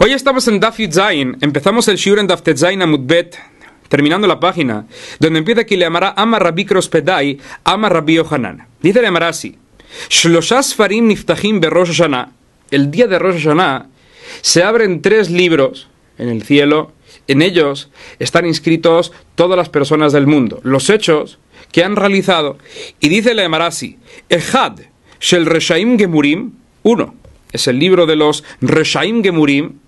Hoy estamos en Daf Zain. Empezamos el Shiur en Daf Zain Amudbet, terminando la página, donde empieza que le llamará Ama Rabbi Krospedai, Ama Rabbi Yohanan. Dice le Shloshas Farim Niftahim Rosh Hashanah. El día de Rosh Hashanah se abren tres libros en el cielo. En ellos están inscritos todas las personas del mundo, los hechos que han realizado. Y dice le llamará así: Shel Reshaim Gemurim. Uno. Es el libro de los Reshaim Gemurim,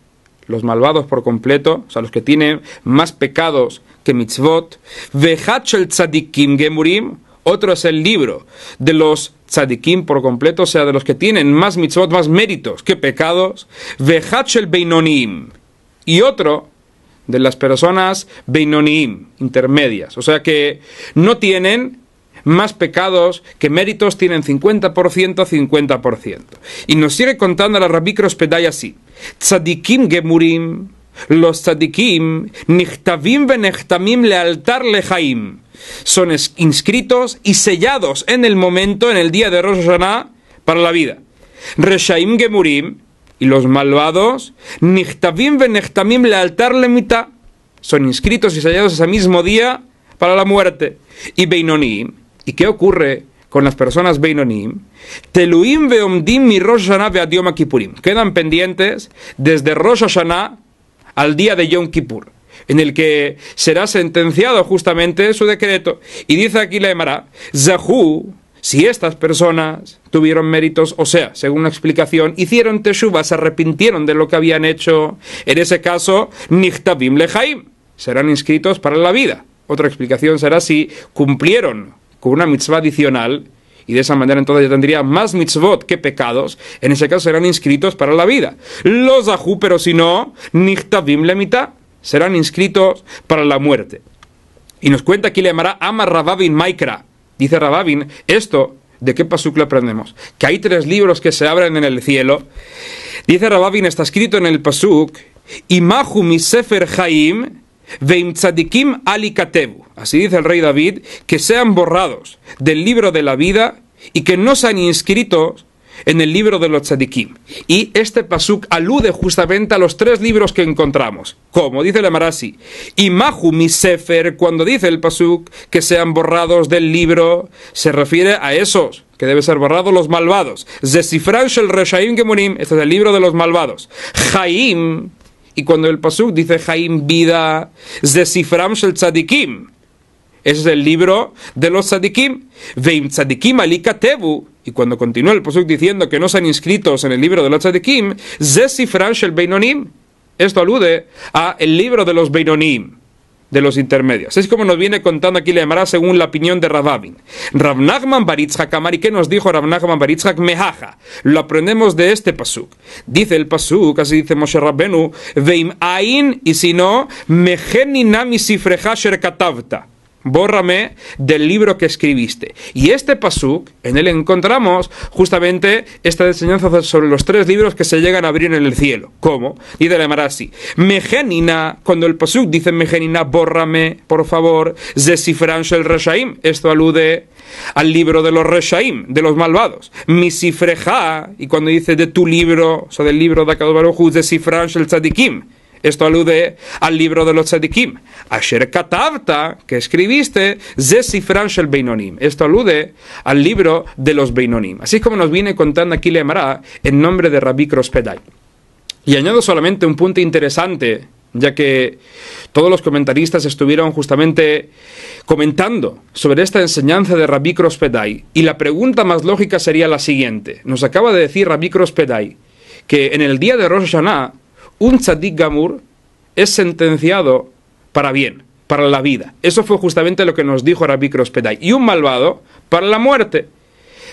los malvados por completo, o sea, los que tienen más pecados que mitzvot. vehachel el tzadikim gemurim. Otro es el libro de los tzadikim por completo, o sea, de los que tienen más mitzvot, más méritos que pecados. vehachel beinonim. Y otro de las personas beinonim, intermedias. O sea que no tienen más pecados que méritos tienen 50%, 50%. Y nos sigue contando la Rabbi Crospedai así. Tzadikim Gemurim, los tzadikim, nichtavim benechtamim lealtar lejaim, son inscritos y sellados en el momento, en el día de Rosh para la vida. Reshaim gemurim, y los malvados, nichtavim benechtamim lealtar lemita, son inscritos y sellados ese mismo día para la muerte. Y beinonim, ¿y qué ocurre con las personas Beinonim, Teluim Beomdim mi Rosh Hashanah Kippurim. Quedan pendientes desde Rosh Hashanah al día de Yom Kippur, en el que será sentenciado justamente su decreto. Y dice aquí la Emara, Zahu, si estas personas tuvieron méritos, o sea, según la explicación, hicieron teshuva, se arrepintieron de lo que habían hecho, en ese caso, Nichtabim Lehaim serán inscritos para la vida. Otra explicación será si cumplieron con una mitzvah adicional, y de esa manera entonces ya tendría más mitzvot que pecados, en ese caso serán inscritos para la vida. Los ajú, pero si no, nichtavim le serán inscritos para la muerte. Y nos cuenta aquí le llamará Amar Rababin Maikra. Dice Rababin, esto, ¿de qué pasuk lo aprendemos? Que hay tres libros que se abren en el cielo. Dice Rababin, está escrito en el pasuk, Imahu mi Sefer Haim, Veim tzadikim katebu. Así dice el rey David, que sean borrados del libro de la vida y que no sean inscritos en el libro de los tzadikim. Y este pasuk alude justamente a los tres libros que encontramos. Como dice el Amarasi, y Sefer, cuando dice el pasuk que sean borrados del libro, se refiere a esos que debe ser borrados los malvados. Zesifran Shel Reshaim este es el libro de los malvados. Jaim, y cuando el Pasuk dice Jaim Vida Zesifram Shel Tzadikim, ese es el libro de los Tzadikim, Veim Tzadikim Tebu, y cuando continúa el Pasuk diciendo que no se inscritos en el libro de los Tzadikim, Zesifram Shel Beinonim, esto alude a el libro de los Beinonim de los intermedios. Es como nos viene contando aquí la Emara según la opinión de Rababin. Rav Nachman Baritzhak Amar, qué nos dijo Rav Nachman Baritzhak? Mehaja. Lo aprendemos de este pasuk. Dice el pasuk, así dice Moshe Rabbenu, Veim Ain, y si no, Meheninam y bórrame del libro que escribiste. Y este pasuk, en él encontramos justamente esta enseñanza sobre los tres libros que se llegan a abrir en el cielo. ¿Cómo? Y de la así. Mejenina, cuando el pasuk dice mejenina, bórrame, por favor, Zesifran el Reshaim. Esto alude al libro de los Reshaim, de los malvados. Misifreja, y cuando dice de tu libro, o sea, del libro de Akadobarohu, Zesifran el Tzadikim esto alude al libro de los Tzedikim. Asher Katavta, que escribiste, Zesifran shel Beinonim. Esto alude al libro de los Beinonim. Así es como nos viene contando aquí Lemará en nombre de Rabbi Crospedai. Y añado solamente un punto interesante, ya que todos los comentaristas estuvieron justamente comentando sobre esta enseñanza de Rabbi Crospedai. Y la pregunta más lógica sería la siguiente. Nos acaba de decir Rabbi Crospedai que en el día de Rosh Hashanah un chadik gamur es sentenciado para bien, para la vida. Eso fue justamente lo que nos dijo Rabbi Crospedai. Y un malvado para la muerte.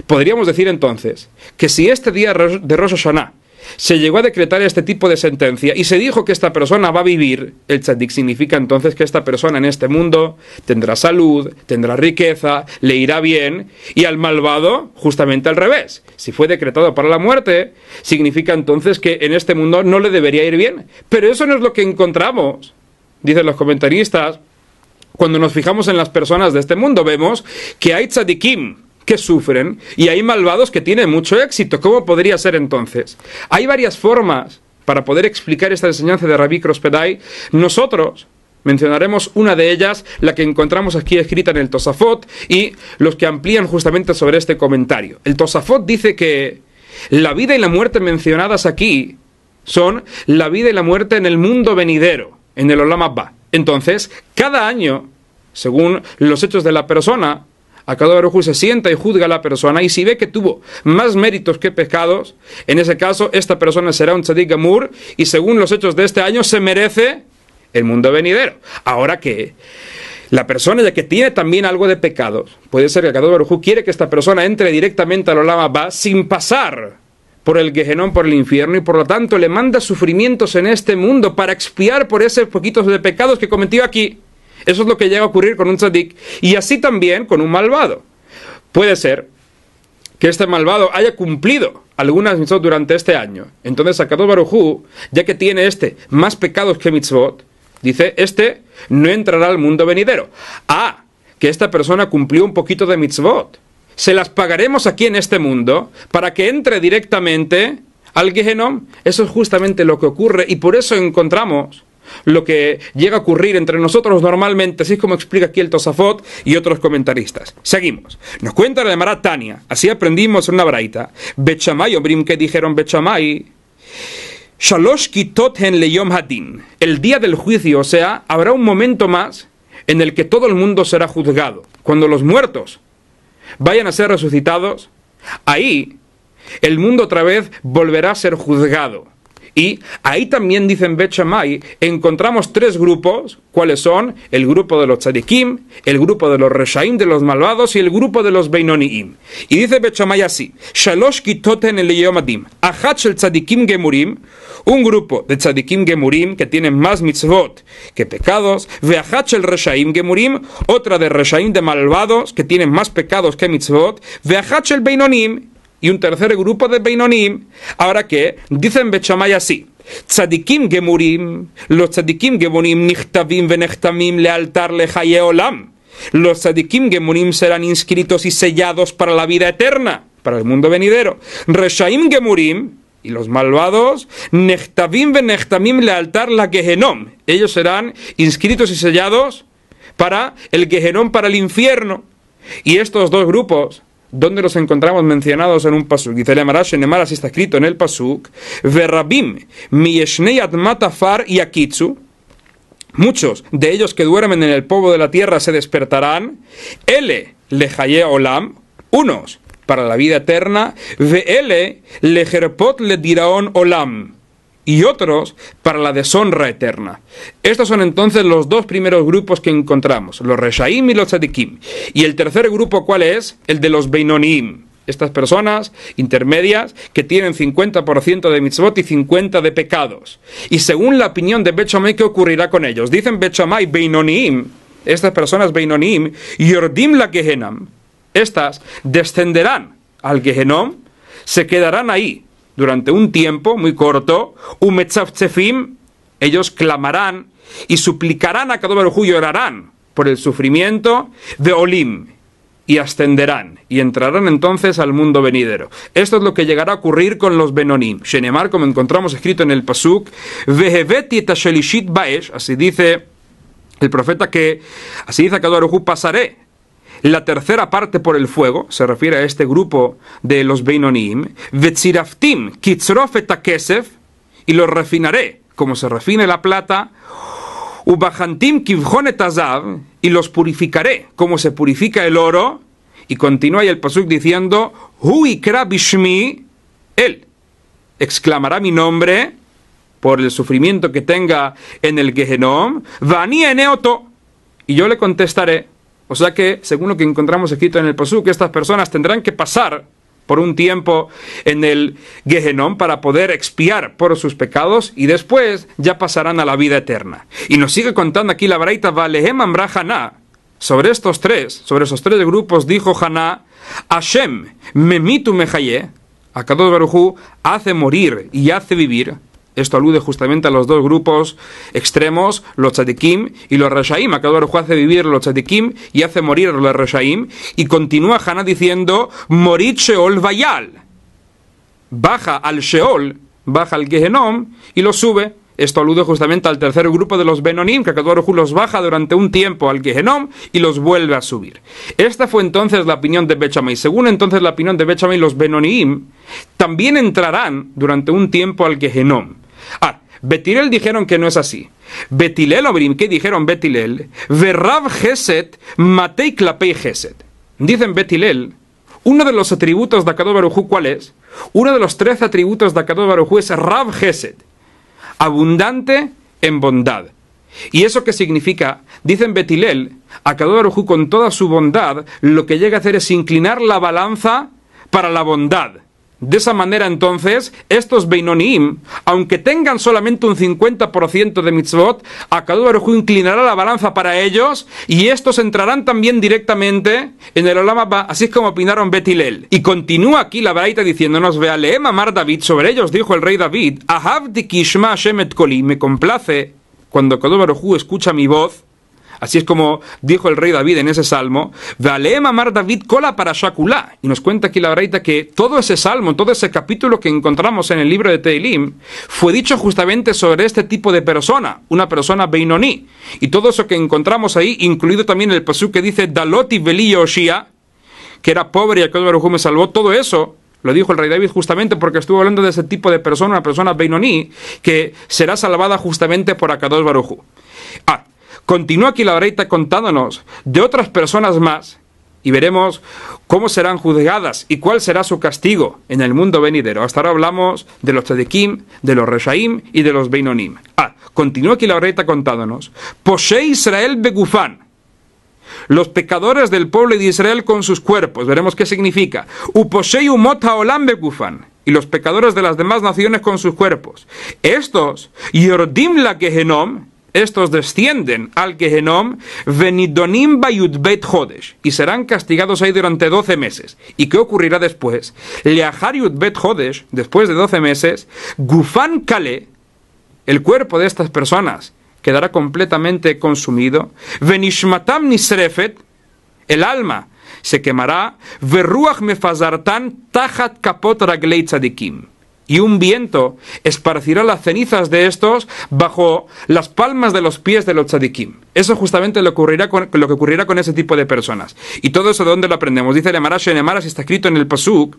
Podríamos decir entonces que si este día de Rosh Hashanah se llegó a decretar este tipo de sentencia y se dijo que esta persona va a vivir, el chadik significa entonces que esta persona en este mundo tendrá salud, tendrá riqueza, le irá bien, y al malvado justamente al revés. Si fue decretado para la muerte, significa entonces que en este mundo no le debería ir bien. Pero eso no es lo que encontramos, dicen los comentaristas. Cuando nos fijamos en las personas de este mundo, vemos que hay chadikim que sufren y hay malvados que tienen mucho éxito. ¿Cómo podría ser entonces? Hay varias formas para poder explicar esta enseñanza de Rabbi Crospedai. Nosotros mencionaremos una de ellas, la que encontramos aquí escrita en el Tosafot y los que amplían justamente sobre este comentario. El Tosafot dice que la vida y la muerte mencionadas aquí son la vida y la muerte en el mundo venidero, en el Olam Abba. Entonces, cada año, según los hechos de la persona, cada se sienta y juzga a la persona y si ve que tuvo más méritos que pecados, en ese caso esta persona será un tzadik gamur y según los hechos de este año se merece el mundo venidero. Ahora que la persona ya que tiene también algo de pecados, puede ser que cada quiere que esta persona entre directamente al Olama va sin pasar por el Gehenón, por el infierno, y por lo tanto le manda sufrimientos en este mundo para expiar por esos poquitos de pecados que cometió aquí. Eso es lo que llega a ocurrir con un tzadik y así también con un malvado. Puede ser que este malvado haya cumplido algunas mitzvot durante este año. Entonces, Akadosh Barujú, ya que tiene este más pecados que mitzvot, dice, este no entrará al mundo venidero. Ah, que esta persona cumplió un poquito de mitzvot. Se las pagaremos aquí en este mundo para que entre directamente al Gehenom. Eso es justamente lo que ocurre y por eso encontramos lo que llega a ocurrir entre nosotros normalmente, así es como explica aquí el Tosafot y otros comentaristas. Seguimos. Nos cuenta la llamada Tania, así aprendimos en una braita. Bechamay, que dijeron Bechamay. hadin. El día del juicio, o sea, habrá un momento más en el que todo el mundo será juzgado. Cuando los muertos vayan a ser resucitados, ahí el mundo otra vez volverá a ser juzgado. Y ahí también dicen Bechamay, encontramos tres grupos, ¿cuáles son? El grupo de los tzadikim, el grupo de los reshaim, de los malvados, y el grupo de los beinonim. Y dice Bechamay así, Shalosh kitoten el yomadim, achat el tzadikim gemurim, un grupo de tzadikim gemurim que tienen más mitzvot que pecados, veahach el reshaim gemurim, otra de reshaim de malvados que tienen más pecados que mitzvot, veahach el beinonim, y un tercer grupo de Beinonim, ahora que dicen Bechamay así. Tzadikim gemurim, los tzadikim gemurim nichtavim venechtamim lealtar le olam. Los tzadikim gemurim serán inscritos y sellados para la vida eterna, para el mundo venidero. Reshaim gemurim, y los malvados, nechtavim venechtamim lealtar la gehenom. Ellos serán inscritos y sellados para el gehenom, para el infierno. Y estos dos grupos, ¿Dónde los encontramos mencionados en un pasuk. Dice el en Nemar, así está escrito en el pasuk, Verrabim, Mieshnei Matafar y Akitsu, muchos de ellos que duermen en el polvo de la tierra se despertarán, Ele Lejaye Olam, unos para la vida eterna, v'le Lejerpot le Diraon Olam, y otros para la deshonra eterna. Estos son entonces los dos primeros grupos que encontramos, los Reshaim y los Tzadikim. Y el tercer grupo, ¿cuál es? El de los Beinonim. Estas personas intermedias que tienen 50% de mitzvot y 50% de pecados. Y según la opinión de Bechamay, ¿qué ocurrirá con ellos? Dicen Bechamay, Beinonim, estas personas Beinonim, Yordim la Gehenam, estas descenderán al Gehenom, se quedarán ahí, durante un tiempo muy corto, ellos clamarán y suplicarán a Kadobarujú y orarán por el sufrimiento de Olim y ascenderán y entrarán entonces al mundo venidero. Esto es lo que llegará a ocurrir con los Benonim. Shenemar, como encontramos escrito en el Pasuk, así dice el profeta que, así dice Kadobarujú, pasaré la tercera parte por el fuego, se refiere a este grupo de los Beinonim, Vetziraftim, et Kesef, y los refinaré, como se refine la plata, Ubajantim zav, y los purificaré, como se purifica el oro, y continúa el Pasuk diciendo, Huikra él exclamará mi nombre por el sufrimiento que tenga en el Gehenom, Vani Eneoto, y yo le contestaré. O sea que, según lo que encontramos escrito en el que estas personas tendrán que pasar por un tiempo en el Gehenom para poder expiar por sus pecados y después ya pasarán a la vida eterna. Y nos sigue contando aquí la Baraita, Valehem Amrahaná. Sobre estos tres, sobre esos tres grupos, dijo Haná, Hashem, Memitu a hace morir y hace vivir, esto alude justamente a los dos grupos extremos, los Chatikim y los reshaim. Akadosh hace vivir los Chatikim y hace morir los reshaim. Y continúa Hana diciendo, morit Sheol Vayal. Baja al Sheol, baja al Gehenom y los sube. Esto alude justamente al tercer grupo de los Benonim, que Akadosh los baja durante un tiempo al Gehenom y los vuelve a subir. Esta fue entonces la opinión de Bechamay. Según entonces la opinión de Bechamay, los Benonim también entrarán durante un tiempo al Gehenom. Ah, Betilel dijeron que no es así. Betilel Obrim, ¿qué dijeron Betilel? Verrab Geset, Matei Klapei Geset. Dicen Betilel, uno de los atributos de Akadó ¿cuál es? Uno de los tres atributos de Akadó Barujú es Rab Geset, abundante en bondad. ¿Y eso qué significa? Dicen Betilel, Akadó Barujú con toda su bondad, lo que llega a hacer es inclinar la balanza para la bondad. De esa manera entonces, estos Beinonim, aunque tengan solamente un 50% de mitzvot, Akadu Baruj inclinará la balanza para ellos y estos entrarán también directamente en el Olama así es como opinaron Betilel. Y continúa aquí la Braita diciéndonos, veale amar David, sobre ellos dijo el rey David, kishma shemet koli, me complace cuando Akadu escucha mi voz, Así es como dijo el rey David en ese salmo, amar David cola para Shakula. Y nos cuenta aquí la breita que todo ese salmo, todo ese capítulo que encontramos en el libro de Teilim, fue dicho justamente sobre este tipo de persona, una persona beinoní. Y todo eso que encontramos ahí, incluido también el pasú que dice Daloti Beli Yoshia, que era pobre y a me salvó, todo eso lo dijo el rey David justamente porque estuvo hablando de ese tipo de persona, una persona beinoní, que será salvada justamente por Akadosh Barujú. Ah, Continúa aquí la breita contándonos de otras personas más y veremos cómo serán juzgadas y cuál será su castigo en el mundo venidero. Hasta ahora hablamos de los Tedekim, de los Reshaim y de los Beinonim. Ah, continúa aquí la breita contándonos. Poshe Israel Begufán los pecadores del pueblo de Israel con sus cuerpos. Veremos qué significa. Uposhei umot haolam begufan. Y los pecadores de las demás naciones con sus cuerpos. Estos, yordim la gehenom, estos descienden al Gehenom, Venidonim bayudbet Hodesh, y serán castigados ahí durante doce meses. ¿Y qué ocurrirá después? Leahar Hodesh, después de doce meses, Gufan Kale, el cuerpo de estas personas quedará completamente consumido, Venishmatam Nisrefet, el alma se quemará, Verruach Mefazartan Tahat Kapot Raglei y un viento esparcirá las cenizas de estos bajo las palmas de los pies de los tzadikim. Eso justamente lo, ocurrirá lo que ocurrirá con ese tipo de personas. Y todo eso de dónde lo aprendemos. Dice en y está escrito en el Pasuk,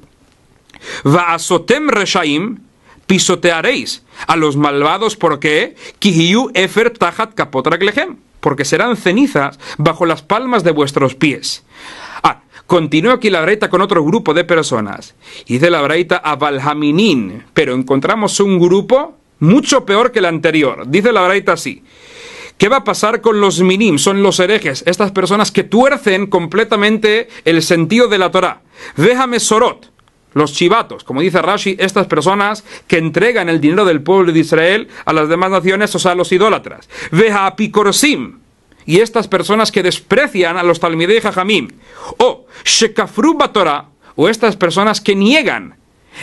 Va'asotem reshaim, pisotearéis a los malvados porque Kihiyu efer tahat klehem, Porque serán cenizas bajo las palmas de vuestros pies. Continúa aquí la breita con otro grupo de personas. Dice la breita a Valhaminin, pero encontramos un grupo mucho peor que el anterior. Dice la breita así. ¿Qué va a pasar con los minim? Son los herejes, estas personas que tuercen completamente el sentido de la Torah. Déjame sorot. Los chivatos, como dice Rashi, estas personas que entregan el dinero del pueblo de Israel a las demás naciones, o sea, a los idólatras. Veja apicorsim, y estas personas que desprecian a los Talmidei Jajamim, o Shekafru batora o estas personas que niegan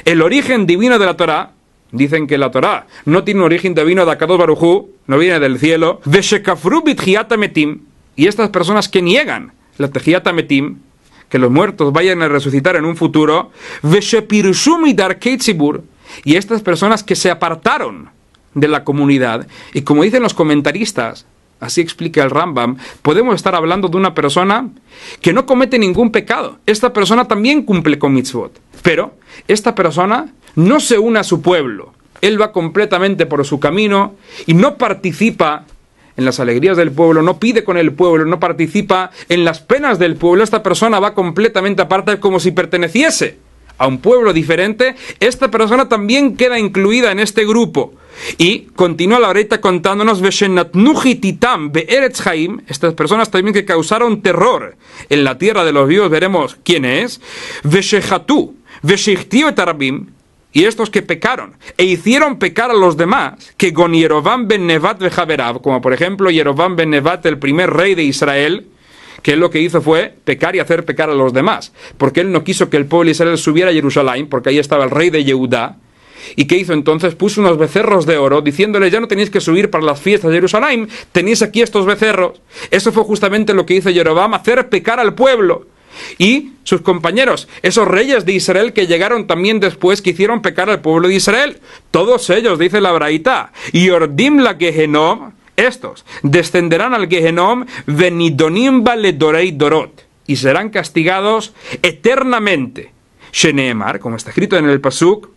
el origen divino de la Torah, dicen que la Torah no tiene un origen divino de Akados Barujú, no viene del cielo, de Shekafru y estas personas que niegan la Tejiata que los muertos vayan a resucitar en un futuro, y estas personas que se apartaron de la comunidad, y como dicen los comentaristas, Así explica el Rambam. Podemos estar hablando de una persona que no comete ningún pecado. Esta persona también cumple con mitzvot. Pero esta persona no se une a su pueblo. Él va completamente por su camino y no participa en las alegrías del pueblo, no pide con el pueblo, no participa en las penas del pueblo. Esta persona va completamente aparte como si perteneciese a un pueblo diferente. Esta persona también queda incluida en este grupo. Y continúa la oreta contándonos, estas personas también que causaron terror en la tierra de los vivos, veremos quién es, y estos que pecaron, e hicieron pecar a los demás, que con ben Nevat Bejaverab, como por ejemplo Yerobam ben Nevat, el primer rey de Israel, que él lo que hizo fue pecar y hacer pecar a los demás, porque él no quiso que el pueblo de Israel subiera a Jerusalén, porque ahí estaba el rey de Yehudá, ¿Y qué hizo entonces? Puso unos becerros de oro, diciéndole, ya no tenéis que subir para las fiestas de Jerusalén, tenéis aquí estos becerros. Eso fue justamente lo que hizo Jeroboam, hacer pecar al pueblo. Y sus compañeros, esos reyes de Israel que llegaron también después, que hicieron pecar al pueblo de Israel, todos ellos, dice la Braita, y Ordim la Gehenom, estos descenderán al Gehenom, Venidonim Valedorei Dorot, y serán castigados eternamente. Sheneemar, como está escrito en el Pasuk,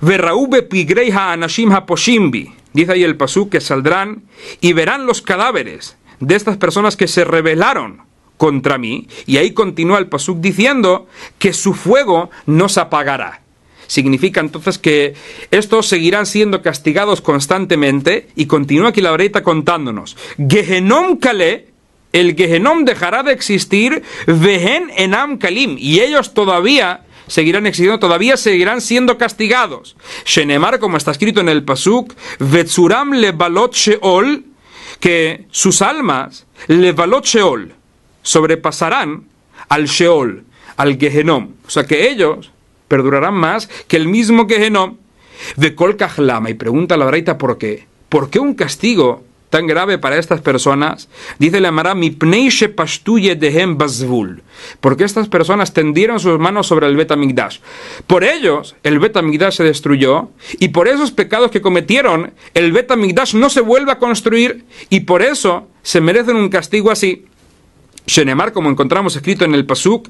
verraúbe pigreja Anashim poshimbi, Dice ahí el Pasuk que saldrán y verán los cadáveres de estas personas que se rebelaron contra mí. Y ahí continúa el pasuk diciendo que su fuego no se apagará. Significa entonces que estos seguirán siendo castigados constantemente y continúa aquí la breita contándonos. Gehenom Kale, el Gehenom dejará de existir, Vehen Enam Kalim, y ellos todavía seguirán exigiendo, todavía seguirán siendo castigados. Shenemar, como está escrito en el Pasuk, Vetzuram le sheol, que sus almas le sobrepasarán al sheol, al Gehenom. O sea que ellos perdurarán más que el mismo Gehenom. De Kol y pregunta la Braita por qué. ¿Por qué un castigo tan grave para estas personas, dice la Mara, dehem bazvul, porque estas personas tendieron sus manos sobre el Betamigdash. Por ellos el Betamigdash se destruyó y por esos pecados que cometieron el Betamigdash no se vuelve a construir y por eso se merecen un castigo así. Shenemar, como encontramos escrito en el Pasuk,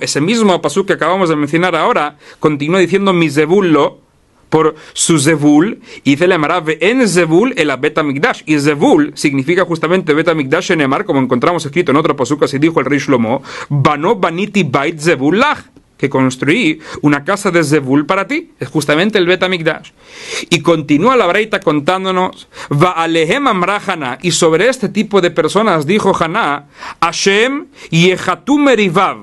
ese mismo Pasuk que acabamos de mencionar ahora, continúa diciendo zebullo por su Zebul, y dice la Marav, en Zebul el Migdash, Y Zebul significa justamente ...Beta Migdash en Emar, como encontramos escrito en otra pasuca, así dijo el rey Shlomo, Baniti Bait Zebul que construí una casa de Zebul para ti, es justamente el Beta Migdash... Y continúa la breita contándonos, Va Alehem y sobre este tipo de personas dijo Haná, Hashem Yehatum Erivav,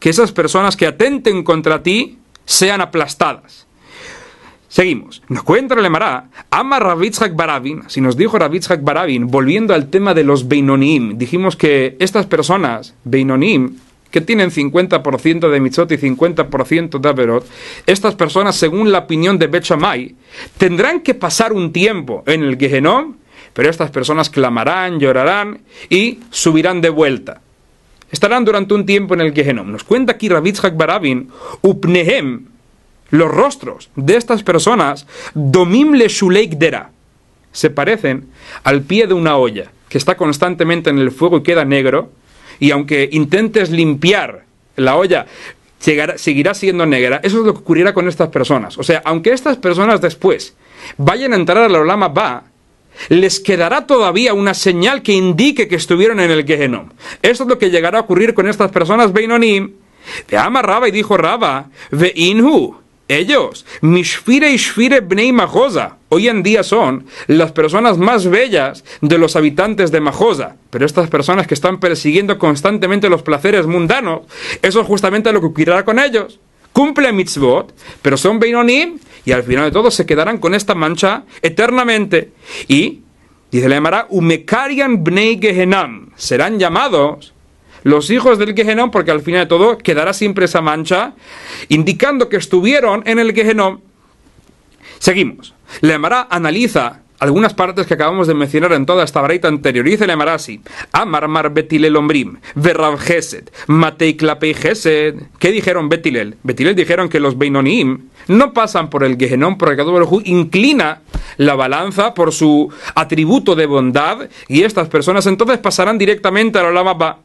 que esas personas que atenten contra ti, sean aplastadas. Seguimos. Nos cuenta el Emara, ama Rabitzhak Barabin, si nos dijo Rabitzhak Barabin, volviendo al tema de los Beinonim, dijimos que estas personas, Beinonim, que tienen 50% de Mitzot y 50% de Averot, estas personas, según la opinión de Bechamai, tendrán que pasar un tiempo en el Gehenom, pero estas personas clamarán, llorarán y subirán de vuelta estarán durante un tiempo en el Gehenom. Nos cuenta aquí Rabitzhak Barabin, Upnehem, los rostros de estas personas, Domim le se parecen al pie de una olla que está constantemente en el fuego y queda negro, y aunque intentes limpiar la olla, seguirá siendo negra. Eso es lo que ocurrirá con estas personas. O sea, aunque estas personas después vayan a entrar a la Olama Ba, les quedará todavía una señal que indique que estuvieron en el Gehenom. eso es lo que llegará a ocurrir con estas personas, Beinonim. Te ama y dijo Raba, Ve ellos, Mishfire y Shfire Bnei Majosa, hoy en día son las personas más bellas de los habitantes de Majosa. Pero estas personas que están persiguiendo constantemente los placeres mundanos, eso es justamente lo que ocurrirá con ellos cumple mitzvot, pero son Beinonim y al final de todo se quedarán con esta mancha eternamente. Y dice la llamará Umekarian Serán llamados los hijos del Gehenom porque al final de todo quedará siempre esa mancha indicando que estuvieron en el Gehenom. Seguimos. La llamará analiza algunas partes que acabamos de mencionar en toda esta breita anterior, el Marasi Amar mar betilel ombrim, verrab ¿Qué dijeron betilel? Betilel dijeron que los beinonim no pasan por el Gehenom porque Kadobarujú inclina la balanza por su atributo de bondad y estas personas entonces pasarán directamente a la Lama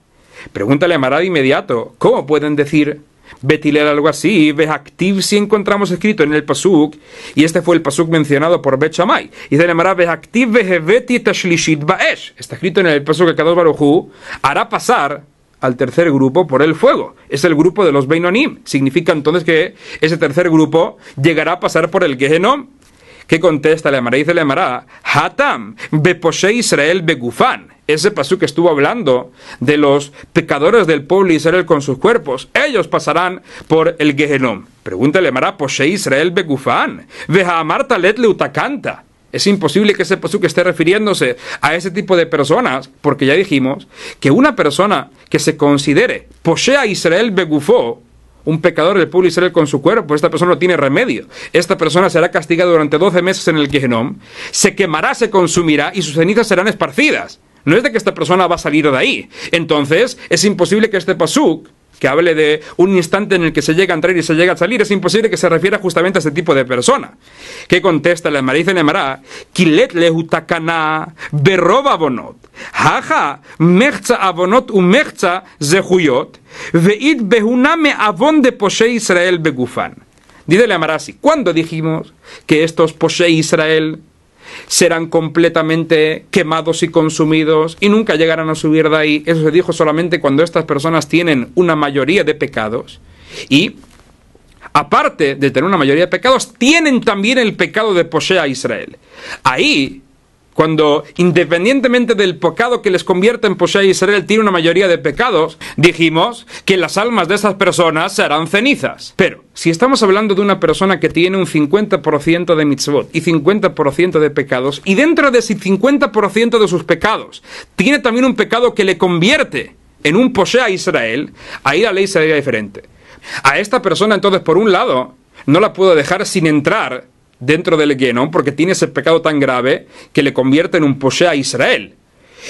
Pregúntale a Marad inmediato, ¿cómo pueden decir Betilel algo así, Behaktiv si encontramos escrito en el Pasuk, y este fue el Pasuk mencionado por Bechamay, y se llamará Behaktiv Beheveti Tashlishit Baesh, está escrito en el Pasuk que Hu, hará pasar al tercer grupo por el fuego. Es el grupo de los Beinonim. Significa entonces que ese tercer grupo llegará a pasar por el Gehenom. ¿Qué contesta la Dice la Amará, Hatam, Beposhe Israel Begufán. Ese pasú que estuvo hablando de los pecadores del pueblo Israel con sus cuerpos, ellos pasarán por el Gehenom. Pregúntale, Mara, Poshe Israel Begufán, marta Talet Leutakanta. Es imposible que ese pasú que esté refiriéndose a ese tipo de personas, porque ya dijimos que una persona que se considere a Israel Begufó, un pecador, del pueblo Israel con su cuerpo, esta persona no tiene remedio. Esta persona será castigada durante 12 meses en el Gehenom, se quemará, se consumirá y sus cenizas serán esparcidas. No es de que esta persona va a salir de ahí. Entonces, es imposible que este pasuk que hable de un instante en el que se llega a entrar y se llega a salir, es imposible que se refiera justamente a este tipo de persona. ¿Qué contesta la Mariz Nemará, Kilet lehutakana berroba bonot, jaja, mechza abonot u mechza zehuyot, veit behuname avon de Israel begufan. Dice la Amarasi, ¿cuándo dijimos que estos poshe Israel serán completamente quemados y consumidos y nunca llegarán a subir de ahí. Eso se dijo solamente cuando estas personas tienen una mayoría de pecados y aparte de tener una mayoría de pecados, tienen también el pecado de poseer a Israel. Ahí cuando independientemente del pecado que les convierte en a Israel tiene una mayoría de pecados, dijimos que las almas de esas personas serán cenizas. Pero si estamos hablando de una persona que tiene un 50% de mitzvot y 50% de pecados, y dentro de ese 50% de sus pecados tiene también un pecado que le convierte en un Poshe a Israel, ahí la ley sería diferente. A esta persona entonces, por un lado, no la puedo dejar sin entrar dentro del Genom porque tiene ese pecado tan grave que le convierte en un pose a Israel.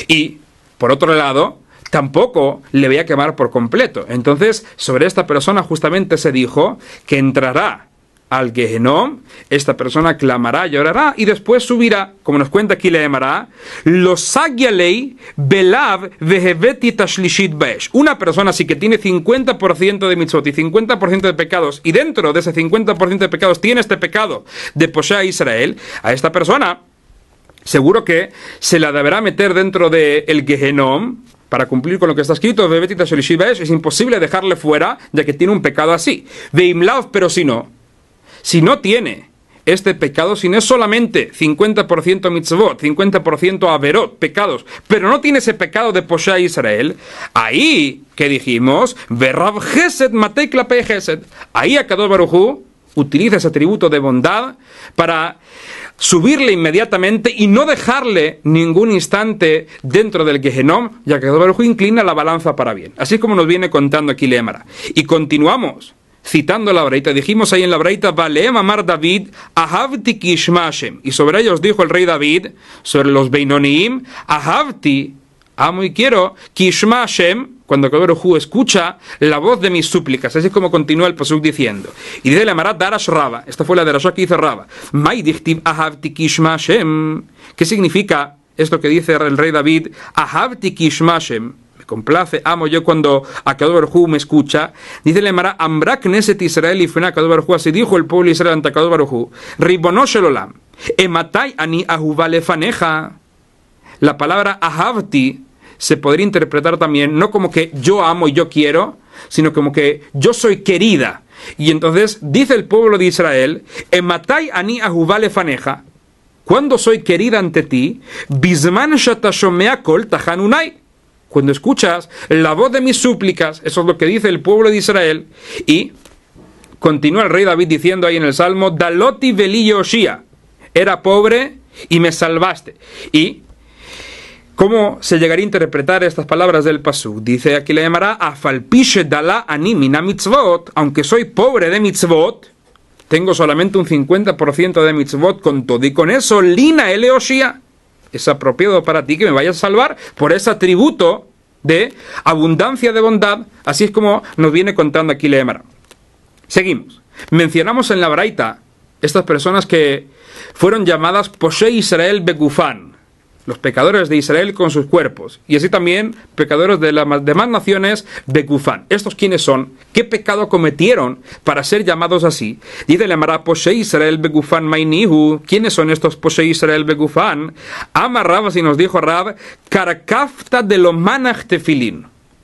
Y, por otro lado, tampoco le voy a quemar por completo. Entonces, sobre esta persona justamente se dijo que entrará al Gehenom, esta persona clamará, llorará y después subirá, como nos cuenta aquí la llamará, los ley belav tashlishit baesh. Una persona así que tiene 50% de mitzvot y 50% de pecados, y dentro de ese 50% de pecados tiene este pecado de posea a Israel, a esta persona seguro que se la deberá meter dentro del el Gehenom, para cumplir con lo que está escrito, es imposible dejarle fuera, ya que tiene un pecado así. de Imlav, pero si no. Si no tiene este pecado, si no es solamente 50% mitzvot, 50% averot, pecados, pero no tiene ese pecado de Posha Israel, ahí que dijimos, Verrab ahí a cada utiliza ese atributo de bondad para subirle inmediatamente y no dejarle ningún instante dentro del Gehenom, ya que Baruj inclina la balanza para bien. Así como nos viene contando aquí Lemara. Y continuamos citando la Breita, dijimos ahí en la Breita, Valeem Amar David, Ahavti Kishmashem. Y sobre ellos dijo el rey David, sobre los Beinonim, Ahavti, amo y quiero, Kishmashem, cuando Kadoru escucha la voz de mis súplicas. Así es como continúa el Pasuk diciendo. Y dice la Marat Darash Raba, esta fue la de y que hizo Raba, Ahavti Kishmashem. ¿Qué significa esto que dice el rey David, Ahavti Kishmashem? complace, amo yo cuando Akadosh me escucha. Dice le Emara, Amrak Israel y fue Baruj así dijo el pueblo de Israel ante Akadosh Baruj Ribonoshelolam, Ematai ani ahubalefaneja. La palabra ahavti se podría interpretar también no como que yo amo y yo quiero, sino como que yo soy querida. Y entonces dice el pueblo de Israel, Ematai ani ahubalefaneja. Cuando soy querida ante ti, bisman shatashomea kol tahanunai cuando escuchas la voz de mis súplicas, eso es lo que dice el pueblo de Israel, y continúa el rey David diciendo ahí en el Salmo, Daloti veli era pobre y me salvaste. Y ¿Cómo se llegaría a interpretar estas palabras del Pasú? Dice aquí le llamará Afalpishe Dala Animina Mitzvot, aunque soy pobre de Mitzvot, tengo solamente un 50% de Mitzvot con todo, y con eso Lina Eleoshia, es apropiado para ti que me vayas a salvar por ese atributo de abundancia de bondad, así es como nos viene contando aquí Lehemara. Seguimos. Mencionamos en la Braita estas personas que fueron llamadas Poshe Israel Begufan los pecadores de Israel con sus cuerpos, y así también pecadores de las demás naciones de ¿Estos quiénes son? ¿Qué pecado cometieron para ser llamados así? Dice el Amara Poshe Israel Begufán Mainihu. ¿Quiénes son estos Poshe Israel Begufán? Ama Rab, así nos dijo Rab, Karakafta de lo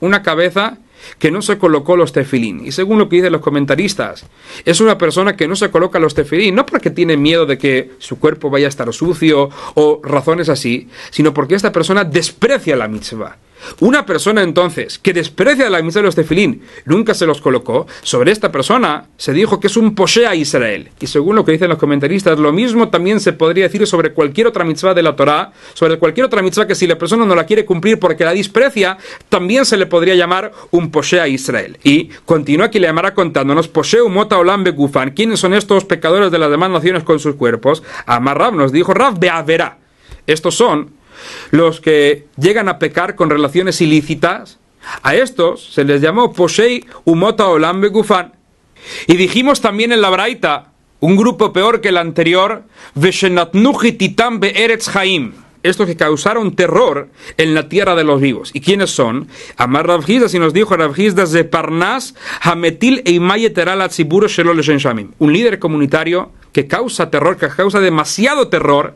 Una cabeza que no se colocó los tefilín. Y según lo que dicen los comentaristas, es una persona que no se coloca los tefilín, no porque tiene miedo de que su cuerpo vaya a estar sucio o razones así, sino porque esta persona desprecia la mitzvah. Una persona entonces que desprecia la misa de los tefilín, nunca se los colocó, sobre esta persona se dijo que es un a Israel. Y según lo que dicen los comentaristas, lo mismo también se podría decir sobre cualquier otra mitzvah de la Torá, sobre cualquier otra mitzvah que si la persona no la quiere cumplir porque la desprecia, también se le podría llamar un a Israel. Y continúa aquí le llamará contándonos posheu mota olam Gufan, ¿quiénes son estos pecadores de las demás naciones con sus cuerpos? Rav nos dijo Rab beaverá, Estos son los que llegan a pecar con relaciones ilícitas, a estos se les llamó posei Umota Olam Gufan Y dijimos también en la Braita, un grupo peor que el anterior, Titam Be'eretz Haim. Estos que causaron terror en la tierra de los vivos. ¿Y quiénes son? Amar Rabjizda, y nos dijo Rabjizda, de Parnas, Hametil Eimayeteral Un líder comunitario que causa terror, que causa demasiado terror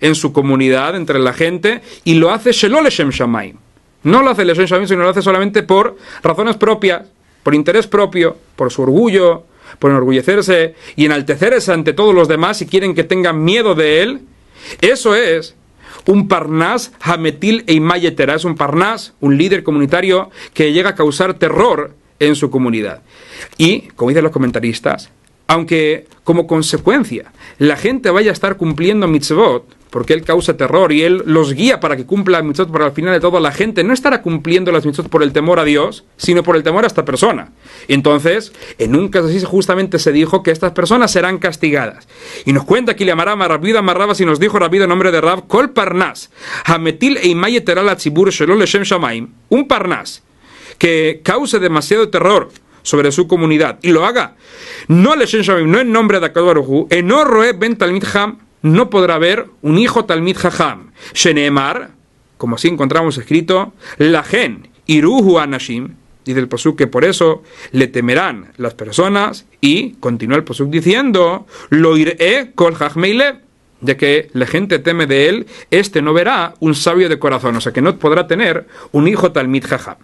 en su comunidad, entre la gente, y lo hace sheloleshem Shamayim. No lo hace Leshem Shamayim, sino lo hace solamente por razones propias, por interés propio, por su orgullo, por enorgullecerse y enaltecerse ante todos los demás si quieren que tengan miedo de él. Eso es un Parnas... hametil e Es un Parnas, un líder comunitario que llega a causar terror en su comunidad. Y, como dicen los comentaristas, aunque como consecuencia la gente vaya a estar cumpliendo mitzvot, porque Él causa terror y Él los guía para que cumpla mitzvot, pero al final de todo la gente no estará cumpliendo las mitzvot por el temor a Dios, sino por el temor a esta persona. Entonces, en un caso así justamente se dijo que estas personas serán castigadas. Y nos cuenta que le amará Rabida amarraba y nos dijo Rabida en nombre de Rab, col Parnas, Hametil e Shamaim, un Parnas que cause demasiado terror sobre su comunidad y lo haga, no le no en nombre de Akadu en Orroe Ben Talmid Ham, no podrá ver... un hijo talmid jajam. Sheneemar, como así encontramos escrito, la gen iruhu anashim, dice el posuk que por eso le temerán las personas y continúa el posuk diciendo, lo iré col Jajmeile, ya que la gente teme de él, este no verá un sabio de corazón, o sea que no podrá tener un hijo talmid jajam.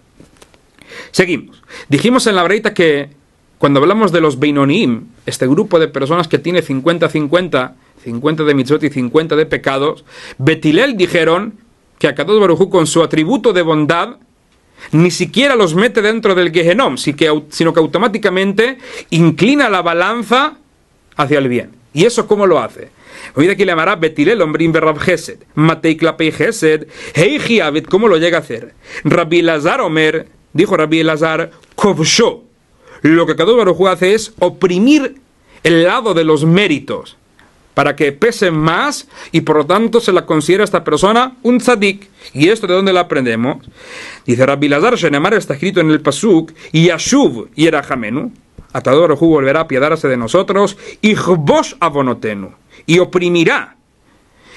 Seguimos. Dijimos en la breita que cuando hablamos de los Beinonim, este grupo de personas que tiene 50-50 50 de mitzvot y 50 de pecados, Betilel dijeron que a Barujú con su atributo de bondad ni siquiera los mete dentro del Gehenom, sino que automáticamente inclina la balanza hacia el bien. ¿Y eso cómo lo hace? Oíd que le llamará Betilel hombre Rab Gesed, Matei ¿cómo lo llega a hacer? Rabbi Omer, dijo Rabbi Lazar, Lo que Kadosh Barujú hace es oprimir el lado de los méritos para que pese más y por lo tanto se la considera esta persona un tzadik. ¿Y esto de dónde la aprendemos? Dice Rabbi Lazar Shenemar, está escrito en el Pasuk, y Yashuv y Erahamenu Atador Hu volverá a piedarse de nosotros, y Jbosh Abonotenu, y oprimirá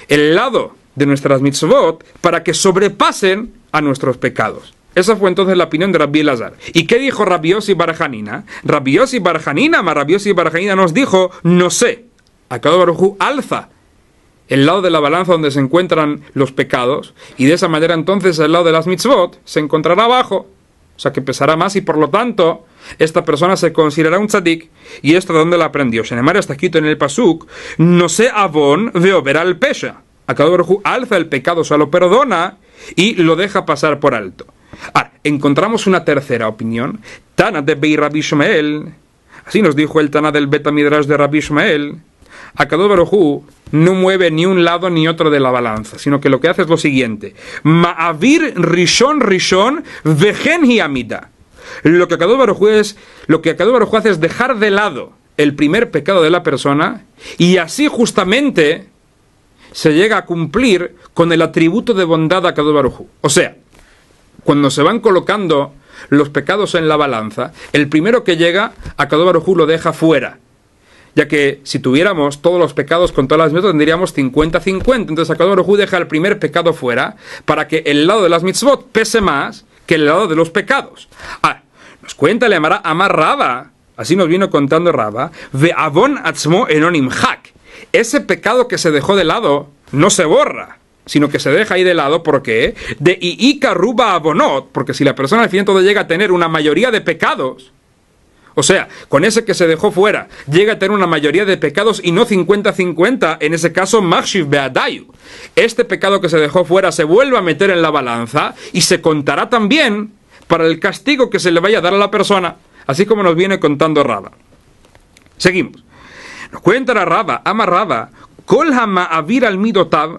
el lado de nuestras mitzvot para que sobrepasen a nuestros pecados. Esa fue entonces la opinión de Rabbi Lazar. ¿Y qué dijo Rabbi Yossi Barajanina? Rabbi Yossi Barajanina, Rabbi Yossi Barajanina nos dijo, no sé cada Baruj alza el lado de la balanza donde se encuentran los pecados, y de esa manera entonces el lado de las mitzvot se encontrará abajo, o sea que pesará más y por lo tanto esta persona se considerará un tzadik, y esto de donde la aprendió. Shenemar está escrito en el Pasuk, no se avon de al pesha. Akadosh alza el pecado, o lo perdona y lo deja pasar por alto. Ahora, encontramos una tercera opinión, Tana de Beir Rabbi así nos dijo el Tana del Beta de Rabbi Shmael, Akadosh Barujú no mueve ni un lado ni otro de la balanza, sino que lo que hace es lo siguiente: Ma'avir Rishon Rishon Vejen amida... Lo que Akadosh Barujú es, lo que hace es dejar de lado el primer pecado de la persona y así justamente se llega a cumplir con el atributo de bondad a Kadosh Barujú. O sea, cuando se van colocando los pecados en la balanza, el primero que llega a Kadosh lo deja fuera ya que si tuviéramos todos los pecados con todas las mitzvot tendríamos 50-50. Entonces Akadosh Hu deja el primer pecado fuera para que el lado de las mitzvot pese más que el lado de los pecados. Ah, nos cuenta, le llamará amarraba. Así nos vino contando Raba, de avon atzmo enonim hak. Ese pecado que se dejó de lado no se borra, sino que se deja ahí de lado porque de iika ruba abonot, porque si la persona al fin todo llega a tener una mayoría de pecados, o sea, con ese que se dejó fuera, llega a tener una mayoría de pecados y no 50-50, en ese caso, Makshiv Beadayu. Este pecado que se dejó fuera se vuelve a meter en la balanza y se contará también para el castigo que se le vaya a dar a la persona, así como nos viene contando Raba. Seguimos. Nos cuenta Raba, ama Raba, al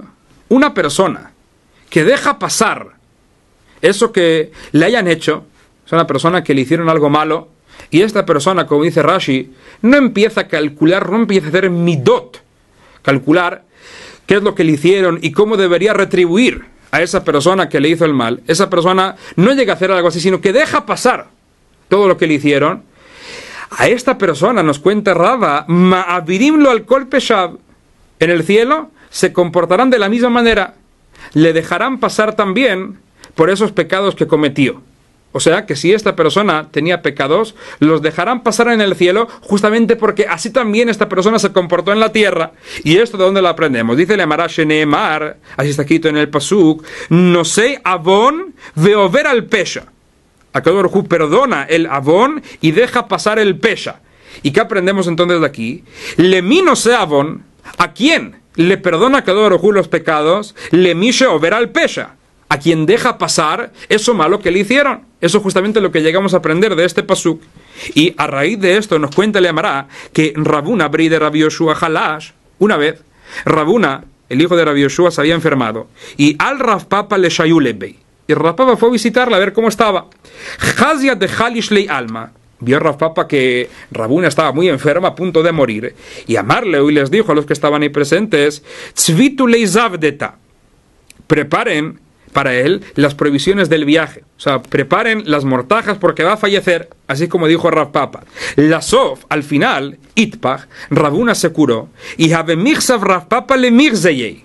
una persona que deja pasar eso que le hayan hecho, es una persona que le hicieron algo malo, y esta persona, como dice Rashi, no empieza a calcular, no empieza a hacer midot, calcular qué es lo que le hicieron y cómo debería retribuir a esa persona que le hizo el mal. Esa persona no llega a hacer algo así, sino que deja pasar todo lo que le hicieron. A esta persona, nos cuenta Rada, ma'abirimlo al al peshav, en el cielo se comportarán de la misma manera, le dejarán pasar también por esos pecados que cometió. O sea que si esta persona tenía pecados, los dejarán pasar en el cielo justamente porque así también esta persona se comportó en la tierra. ¿Y esto de dónde lo aprendemos? Dice le Amarash Neemar, así está escrito en el Pasuk, no sé avon veover al pesha. Akadoru perdona el avon y deja pasar el pesha. ¿Y qué aprendemos entonces de aquí? le no se avon, ¿a quién? Le perdona Akadoru los pecados, le se over al pesha. A quien deja pasar eso malo que le hicieron. Eso es justamente lo que llegamos a aprender de este pasuk. Y a raíz de esto nos cuenta le Amará que Rabuna, bride de Rabbi Yoshua una vez, Rabuna, el hijo de Rabbi se había enfermado. Y al le Y fue a visitarla a ver cómo estaba. Hazia de Halishlei Alma. Vio papa que Rabuna estaba muy enferma, a punto de morir. Y Amarle hoy les dijo a los que estaban ahí presentes: Tzvitulei Zavdeta. Preparen para él las provisiones del viaje. O sea, preparen las mortajas porque va a fallecer, así como dijo Rav Papa. La al final, Itpach, Rabuna se curó, y Rafpapa Papa le Y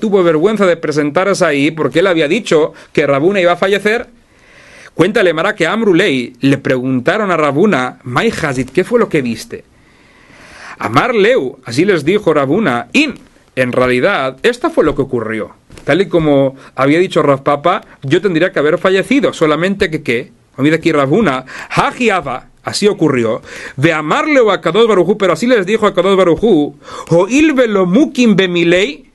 tuvo vergüenza de presentarse ahí porque él había dicho que Rabuna iba a fallecer. Cuéntale, Mara, que Amrulei le preguntaron a Rabuna, Mai ¿qué fue lo que viste? Amarleu, así les dijo Rabuna, In, en realidad, esta fue lo que ocurrió. Tal y como había dicho Papa, yo tendría que haber fallecido, solamente que qué. Oh, mira aquí Rabuna, Hajiaba, así ocurrió, de amarle o a Kadosh Barujú, pero así les dijo a Kadosh Barujú, o mukin bemilei,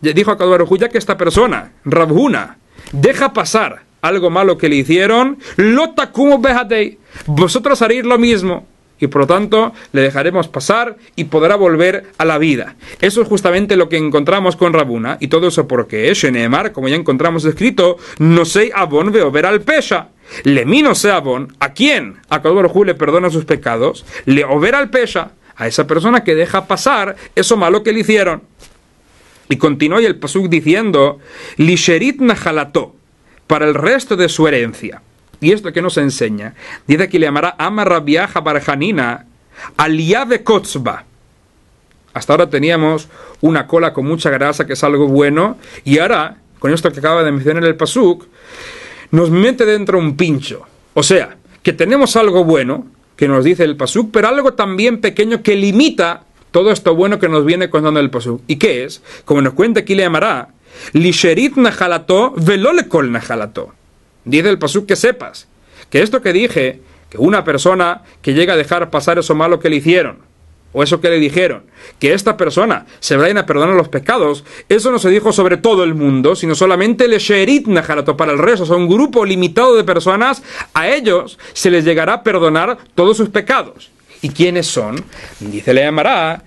dijo a Kadosh ya que esta persona, Rabuna, deja pasar algo malo que le hicieron, lota behatei, vosotros haréis lo mismo y por lo tanto le dejaremos pasar y podrá volver a la vida. Eso es justamente lo que encontramos con Rabuna y todo eso porque Shenemar, como ya encontramos escrito, no sé abon veo ver al pesha. Le mino se abon, ¿a quién? A ju le perdona sus pecados, le ver al pesha, a esa persona que deja pasar eso malo que le hicieron. Y continúa el pasuk diciendo, Lisherit nahalato, para el resto de su herencia. Y esto que nos enseña, dice que le llamará amar Barjanina, Aliá de Kotzba. Hasta ahora teníamos una cola con mucha grasa, que es algo bueno, y ahora, con esto que acaba de mencionar el Pasuk, nos mete dentro un pincho. O sea, que tenemos algo bueno, que nos dice el Pasuk, pero algo también pequeño que limita todo esto bueno que nos viene contando el Pasuk. ¿Y qué es? Como nos cuenta aquí le llamará, Lisherit Nahalato, Velolekol Nahalato. Dice el Pasuk que sepas que esto que dije, que una persona que llega a dejar pasar eso malo que le hicieron, o eso que le dijeron, que esta persona se vayan a perdonar los pecados, eso no se dijo sobre todo el mundo, sino solamente el sherit najarato para el resto, o sea, un grupo limitado de personas, a ellos se les llegará a perdonar todos sus pecados. ¿Y quiénes son? Dice le llamará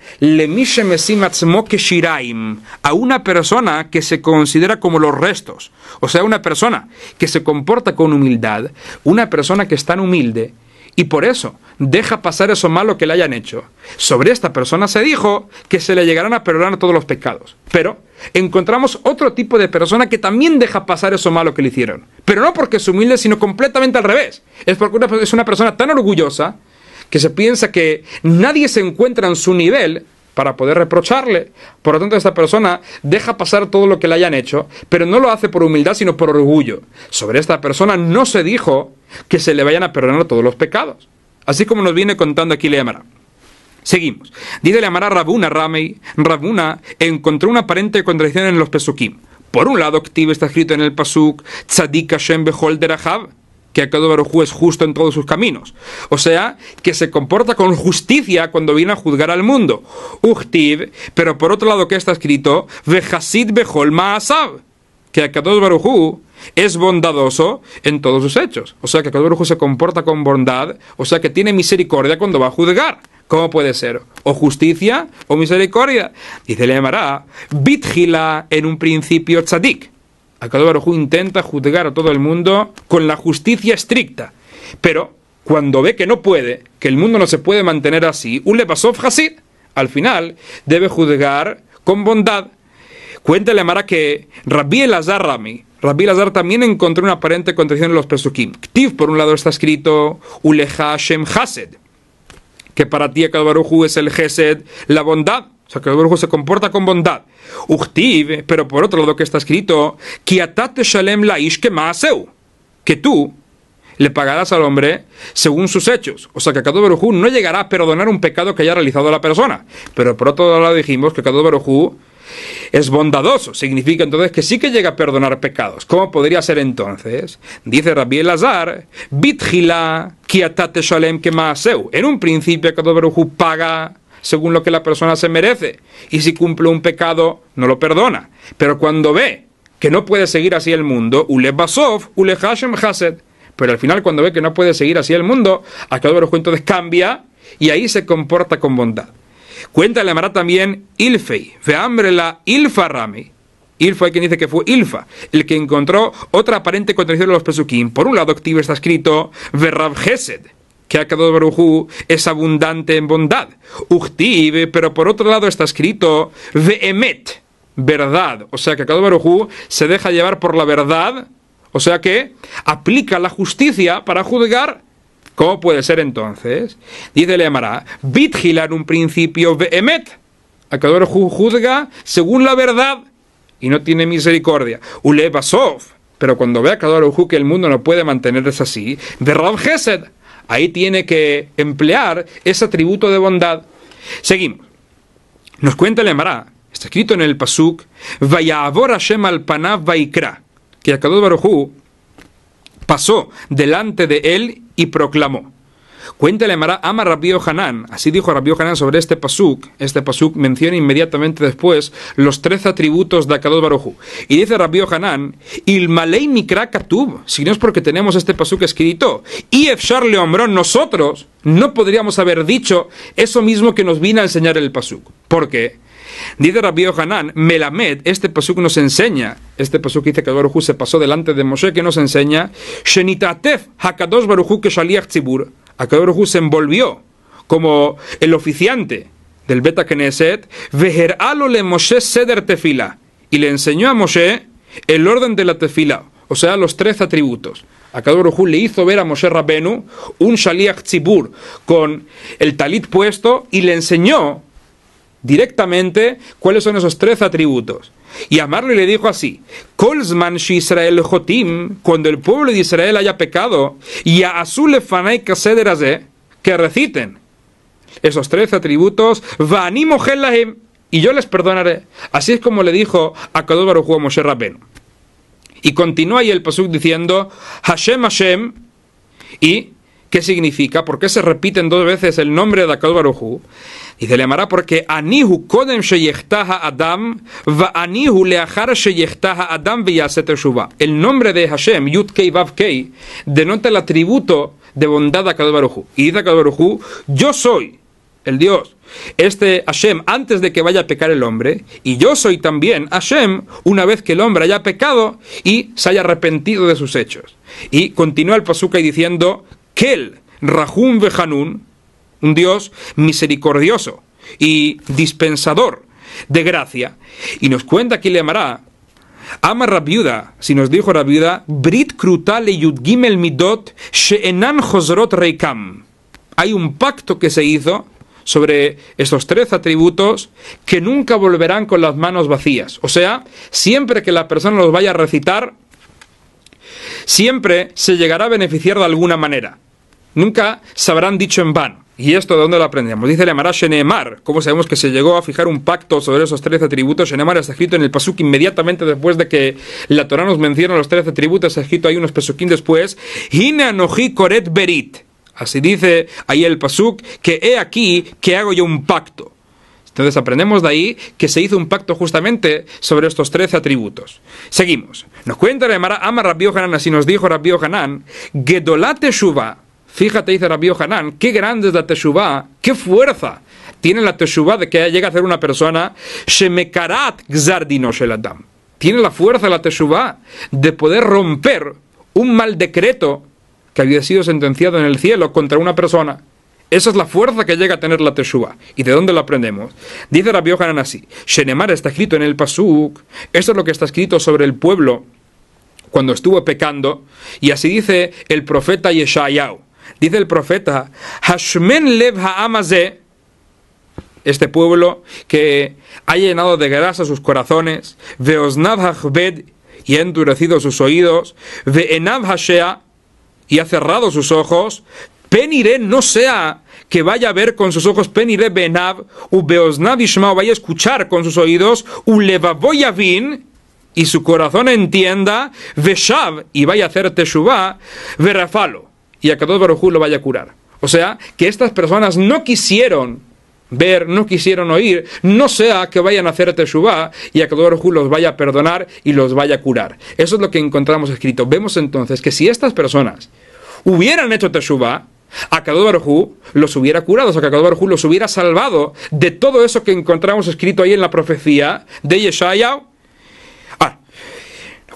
a una persona que se considera como los restos, o sea, una persona que se comporta con humildad, una persona que es tan humilde y por eso deja pasar eso malo que le hayan hecho. Sobre esta persona se dijo que se le llegarán a perdonar todos los pecados. Pero encontramos otro tipo de persona que también deja pasar eso malo que le hicieron. Pero no porque es humilde, sino completamente al revés. Es porque es una persona tan orgullosa que se piensa que nadie se encuentra en su nivel para poder reprocharle. Por lo tanto, esta persona deja pasar todo lo que le hayan hecho, pero no lo hace por humildad, sino por orgullo. Sobre esta persona no se dijo que se le vayan a perdonar todos los pecados. Así como nos viene contando aquí Leamara. Seguimos. Dice Leamara Rabuna Ramey, Rabuna encontró una aparente contradicción en los Pesukim. Por un lado, activo está escrito en el Pasuk, Tzadik Hashem Beholder Ahab, que Barujú es justo en todos sus caminos. O sea, que se comporta con justicia cuando viene a juzgar al mundo. Uchtib, pero por otro lado, que está escrito? Vejasid Behol Maasab, que Akadosh Barujú es bondadoso en todos sus hechos. O sea, que cada Barujú se comporta con bondad, o sea, que tiene misericordia cuando va a juzgar. ¿Cómo puede ser? ¿O justicia o misericordia? Y se le llamará Bitjila en un principio tzadik Akadosh intenta juzgar a todo el mundo con la justicia estricta, pero cuando ve que no puede, que el mundo no se puede mantener así, un Hasid, al final, debe juzgar con bondad. Cuéntale a Mara que Rabbi Elazar Rami, Rabbi Elazar también encontró una aparente contradicción en los Pesukim. Ktiv, por un lado, está escrito Ule Hashem Hased, que para ti, Akadosh Baruj es el Hesed, la bondad. O sea, que el se comporta con bondad. Uchtiv, pero por otro lado que está escrito, shalem que tú le pagarás al hombre según sus hechos. O sea, que cada no llegará a perdonar un pecado que haya realizado la persona. Pero por otro lado dijimos que cada es bondadoso. Significa entonces que sí que llega a perdonar pecados. ¿Cómo podría ser entonces? Dice Rabbi Elazar, Ki kiatate shalem En un principio cada paga según lo que la persona se merece. Y si cumple un pecado, no lo perdona. Pero cuando ve que no puede seguir así el mundo, ule basov, ule hashem hased. Pero al final, cuando ve que no puede seguir así el mundo, el cuento de cambia y ahí se comporta con bondad. Cuenta le Mara también Ilfei, hambre la Ilfarrami. Ilfa hay quien dice que fue Ilfa, el que encontró otra aparente contradicción de los Pesukim. Por un lado, activo está escrito Verrab Gesed, que quedado es abundante en bondad. Uchtib, pero por otro lado está escrito Ve'emet, verdad. O sea que cada Barujú se deja llevar por la verdad, o sea que aplica la justicia para juzgar. ¿Cómo puede ser entonces? Dice le llamará vigilar un principio vehemet. Akadosh juzga según la verdad y no tiene misericordia. ulebasov. Pero cuando ve a Kadorujú que el mundo no puede mantenerse así, Verrab Gesed Ahí tiene que emplear ese atributo de bondad. Seguimos. Nos cuenta el Emara, está escrito en el Pasuk, Vayavor Hashem al Panav Vaikra, que de Baruj pasó delante de él y proclamó. Cuéntale Mará, Ama Rabbi Hanán, así dijo Rabbi Hanán sobre este pasuk. Este pasuk menciona inmediatamente después los trece atributos de Akadosh Baruj Y dice Rabbi il malei Mikra Katub, si no es porque tenemos este pasuk escrito, y Efshar Leombrón, nosotros no podríamos haber dicho eso mismo que nos vino a enseñar el pasuk. ¿Por qué? Dice Rabbi Hanán, Melamed, este pasuk nos enseña, este pasuk dice que Baruj se pasó delante de Moshe, que nos enseña, Shenitatef Hakadosh Baruj que Shaliach Tzibur Akadoru se envolvió como el oficiante del Beta Knesset, le Moshe Seder Tefila, y le enseñó a Moshe el orden de la Tefila, o sea, los tres atributos. Akadoru le hizo ver a Moshe Rabenu un Shaliach Tzibur con el talit puesto y le enseñó directamente cuáles son esos tres atributos. Y amarlo y le dijo así: Shi Israel Jotim, cuando el pueblo de Israel haya pecado, y a Azul que reciten esos tres atributos, y yo les perdonaré. Así es como le dijo a a Moshe Rabben. Y continúa ahí el Pasuk diciendo Hashem Hashem. ¿Y qué significa? ¿Por qué se repiten dos veces el nombre de Akadosh y se le amará, porque Adam, Va Adam El nombre de Hashem, Yud Kei denota el atributo de bondad a Y dice Kadvaruhu, Yo soy el Dios. Este Hashem, antes de que vaya a pecar el hombre, y yo soy también Hashem, una vez que el hombre haya pecado y se haya arrepentido de sus hechos. Y continúa el Pasukai diciendo, Kel, Rahum Vehanun, un Dios misericordioso y dispensador de gracia. Y nos cuenta que le amará. Ama viuda si nos dijo Rabiuda, Brit krutale yudgimel midot sheenan josrot reikam. Hay un pacto que se hizo sobre estos tres atributos que nunca volverán con las manos vacías. O sea, siempre que la persona los vaya a recitar, siempre se llegará a beneficiar de alguna manera. Nunca se habrán dicho en vano. ¿Y esto de dónde lo aprendemos? Dice el Marash ¿Cómo sabemos que se llegó a fijar un pacto sobre esos tres atributos? En Emar está escrito en el Pasuk inmediatamente después de que la Torah nos menciona los tres atributos. Está escrito ahí unos pesuquín después. noji koret berit. Así dice ahí el Pasuk, que he aquí que hago yo un pacto. Entonces aprendemos de ahí que se hizo un pacto justamente sobre estos trece atributos. Seguimos. Nos cuenta el ama Amar Rabbi así nos dijo Rabbi Hanan, Gedolate Shuvah Fíjate, dice Rabbi Hanán, qué grande es la Teshuvah, qué fuerza tiene la Teshuvah de que llega a ser una persona, Shemekarat Gzardino Tiene la fuerza la Teshuvah de poder romper un mal decreto que había sido sentenciado en el cielo contra una persona. Esa es la fuerza que llega a tener la Teshuvah. ¿Y de dónde la aprendemos? Dice Rabbi Hanán así: Shenemar está escrito en el Pasuk. Esto es lo que está escrito sobre el pueblo cuando estuvo pecando. Y así dice el profeta Yeshayahu. Dice el profeta, Hashmen lev ha'amaze, este pueblo que ha llenado de grasa sus corazones, veosnav ha'chved, y ha endurecido sus oídos, ve'enav ha'shea, y ha cerrado sus ojos, penire no sea que vaya a ver con sus ojos penire benav, u ishma, vaya a escuchar con sus oídos, ulevavoyavin, y su corazón entienda, shav y vaya a hacer teshuvah, verafalo y Kadod Barujú lo vaya a curar. O sea, que estas personas no quisieron ver, no quisieron oír, no sea que vayan a hacer Teshuvah y a Baruj los vaya a perdonar y los vaya a curar. Eso es lo que encontramos escrito. Vemos entonces que si estas personas hubieran hecho Teshuvah, Kadod Baruj los hubiera curado, o sea, que Baruj los hubiera salvado de todo eso que encontramos escrito ahí en la profecía de Yeshayahu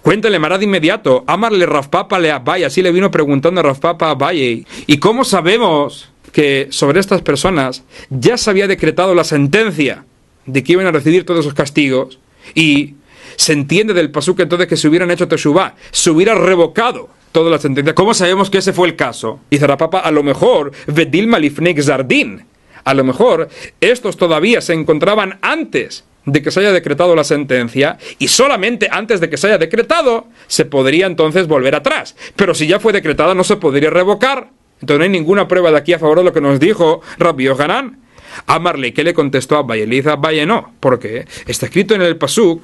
Cuéntale Mará de inmediato, amarle Rafpapa le vaya, así le vino preguntando a Rafpapa Abaye, ¿Y cómo sabemos que sobre estas personas ya se había decretado la sentencia de que iban a recibir todos esos castigos? Y se entiende del que entonces que se hubieran hecho Teshubá, se hubiera revocado toda la sentencia. ¿Cómo sabemos que ese fue el caso? Y Rafpapa, a lo mejor, Vedil Malifnek Zardín, A lo mejor estos todavía se encontraban antes de que se haya decretado la sentencia y solamente antes de que se haya decretado se podría entonces volver atrás. Pero si ya fue decretada no se podría revocar. Entonces no hay ninguna prueba de aquí a favor de lo que nos dijo Rabbi ganán A Marley, que le contestó a Bayeliza, Valle no, porque está escrito en el Pasuk,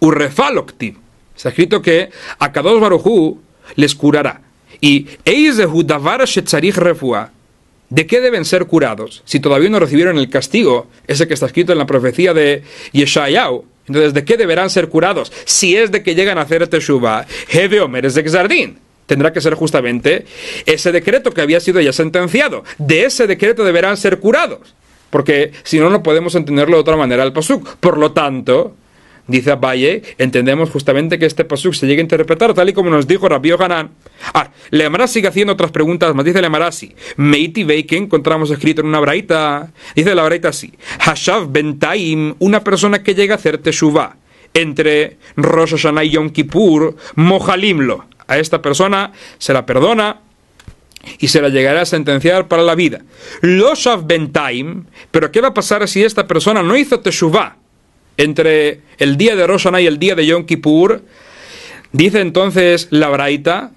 ...Urefalokti... Está escrito que a Kadosh Barujú les curará. Y de se Shetzarich Refua ¿De qué deben ser curados? Si todavía no recibieron el castigo, ese que está escrito en la profecía de Yeshayahu. Entonces, ¿de qué deberán ser curados? Si es de que llegan a hacer Teshuvah, Hebe Omer es de Xardín tendrá que ser justamente ese decreto que había sido ya sentenciado. De ese decreto deberán ser curados. Porque si no, no podemos entenderlo de otra manera al Pasuk. Por lo tanto, Dice Abaye, entendemos justamente que este pasuk se llega a interpretar tal y como nos dijo Rabbi Ganán Ah, Lemarás sigue haciendo otras preguntas más. Dice Lemarasi, Meiti que encontramos escrito en una braita. Dice la braita así, Hashav Bentaim, una persona que llega a hacer teshuva entre Rosh Hashanah y Yom Kippur, Mojalimlo. A esta persona se la perdona y se la llegará a sentenciar para la vida. Los Bentaim, pero ¿qué va a pasar si esta persona no hizo teshuva? entre el día de Rosana y el día de Yom Kippur, dice entonces la Braita,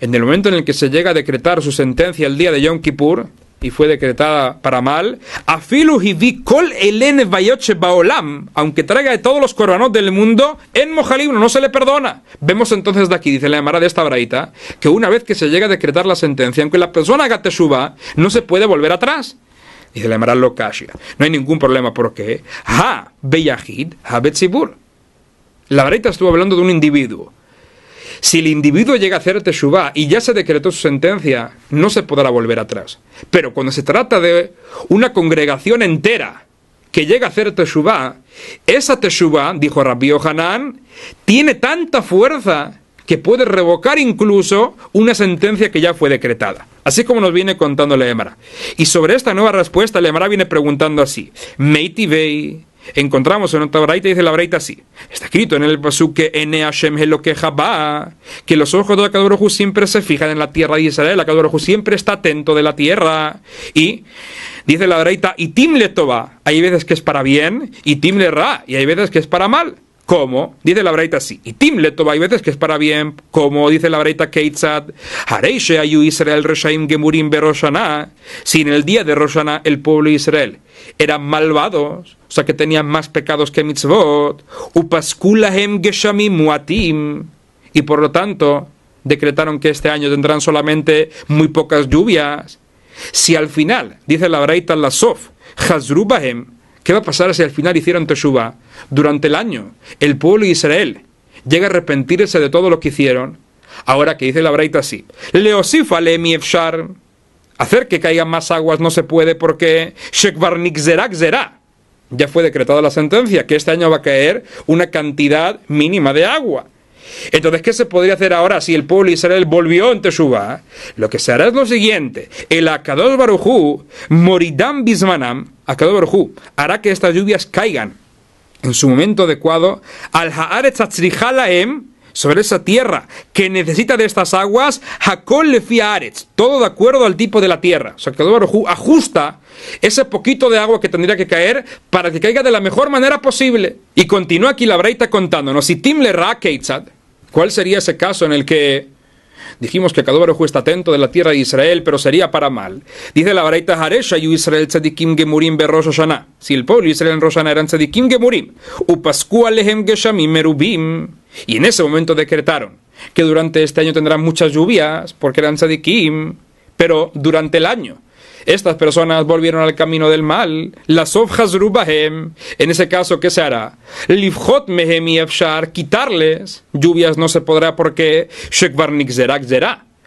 en el momento en el que se llega a decretar su sentencia el día de Yom Kippur, y fue decretada para mal, Afilu kol elen bayoche baolam, aunque traiga de todos los corbanos del mundo, en Mojalibno no se le perdona. Vemos entonces de aquí, dice la llamada de esta braita, que una vez que se llega a decretar la sentencia, aunque la persona haga suba, no se puede volver atrás se la llamará Lokashia. No hay ningún problema porque ha beyahid ha betzibur. La varita estuvo hablando de un individuo. Si el individuo llega a hacer teshuvah y ya se decretó su sentencia, no se podrá volver atrás. Pero cuando se trata de una congregación entera que llega a hacer teshuvah, esa teshuvah, dijo Rabbi Hanan, tiene tanta fuerza que puede revocar incluso una sentencia que ya fue decretada así como nos viene contando la Y sobre esta nueva respuesta, la viene preguntando así: Meiti encontramos en otra braita, dice la braita así. Está escrito en el pasuque, que Ene que los ojos de Akadorahu siempre se fijan en la tierra de Israel, Akadorahu siempre está atento de la tierra. Y dice la braita, y Tim hay veces que es para bien, y Tim Ra, y hay veces que es para mal como, dice la breita así, y Tim Leto, hay veces que es para bien, como dice la breita Keitzad, Israel Reshaim Gemurim Beroshana si en el día de Roshana el pueblo de Israel eran malvados, o sea que tenían más pecados que mitzvot, Upaskulahem Geshamim Muatim, y por lo tanto decretaron que este año tendrán solamente muy pocas lluvias. Si al final, dice la breita Lasof, Hazrubahem, ¿Qué va a pasar si al final hicieron Teshuvah? Durante el año, el pueblo de Israel llega a arrepentirse de todo lo que hicieron. Ahora que dice la breita así: Leosifa mi efshar. Hacer que caigan más aguas no se puede porque Shekvarnik Ya fue decretada la sentencia que este año va a caer una cantidad mínima de agua. Entonces, ¿qué se podría hacer ahora si el pueblo de Israel volvió en Teshuvah? Lo que se hará es lo siguiente: el Akados Barujú, Moridam Bismanam, a Baruj hará que estas lluvias caigan en su momento adecuado al Haaretz sobre esa tierra que necesita de estas aguas, Jacob le fía Aretz, todo de acuerdo al tipo de la tierra. O sea, ajusta ese poquito de agua que tendría que caer para que caiga de la mejor manera posible. Y continúa aquí la breita contándonos, si Tim le ra ¿cuál sería ese caso en el que Dijimos que cada ojo está atento de la tierra de Israel, pero sería para mal. Dice la baraita Haresha y Israel tzadikim gemurim berrosh Si el pueblo Israel en Roshana eran tzadikim gemurim, upasku alehem geshamim merubim. Y en ese momento decretaron que durante este año tendrán muchas lluvias, porque eran tzadikim, pero durante el año estas personas volvieron al camino del mal. Las rubahem. En ese caso, ¿qué se hará? Livhot mehem y quitarles. Lluvias no se podrá porque shekvarnik zerak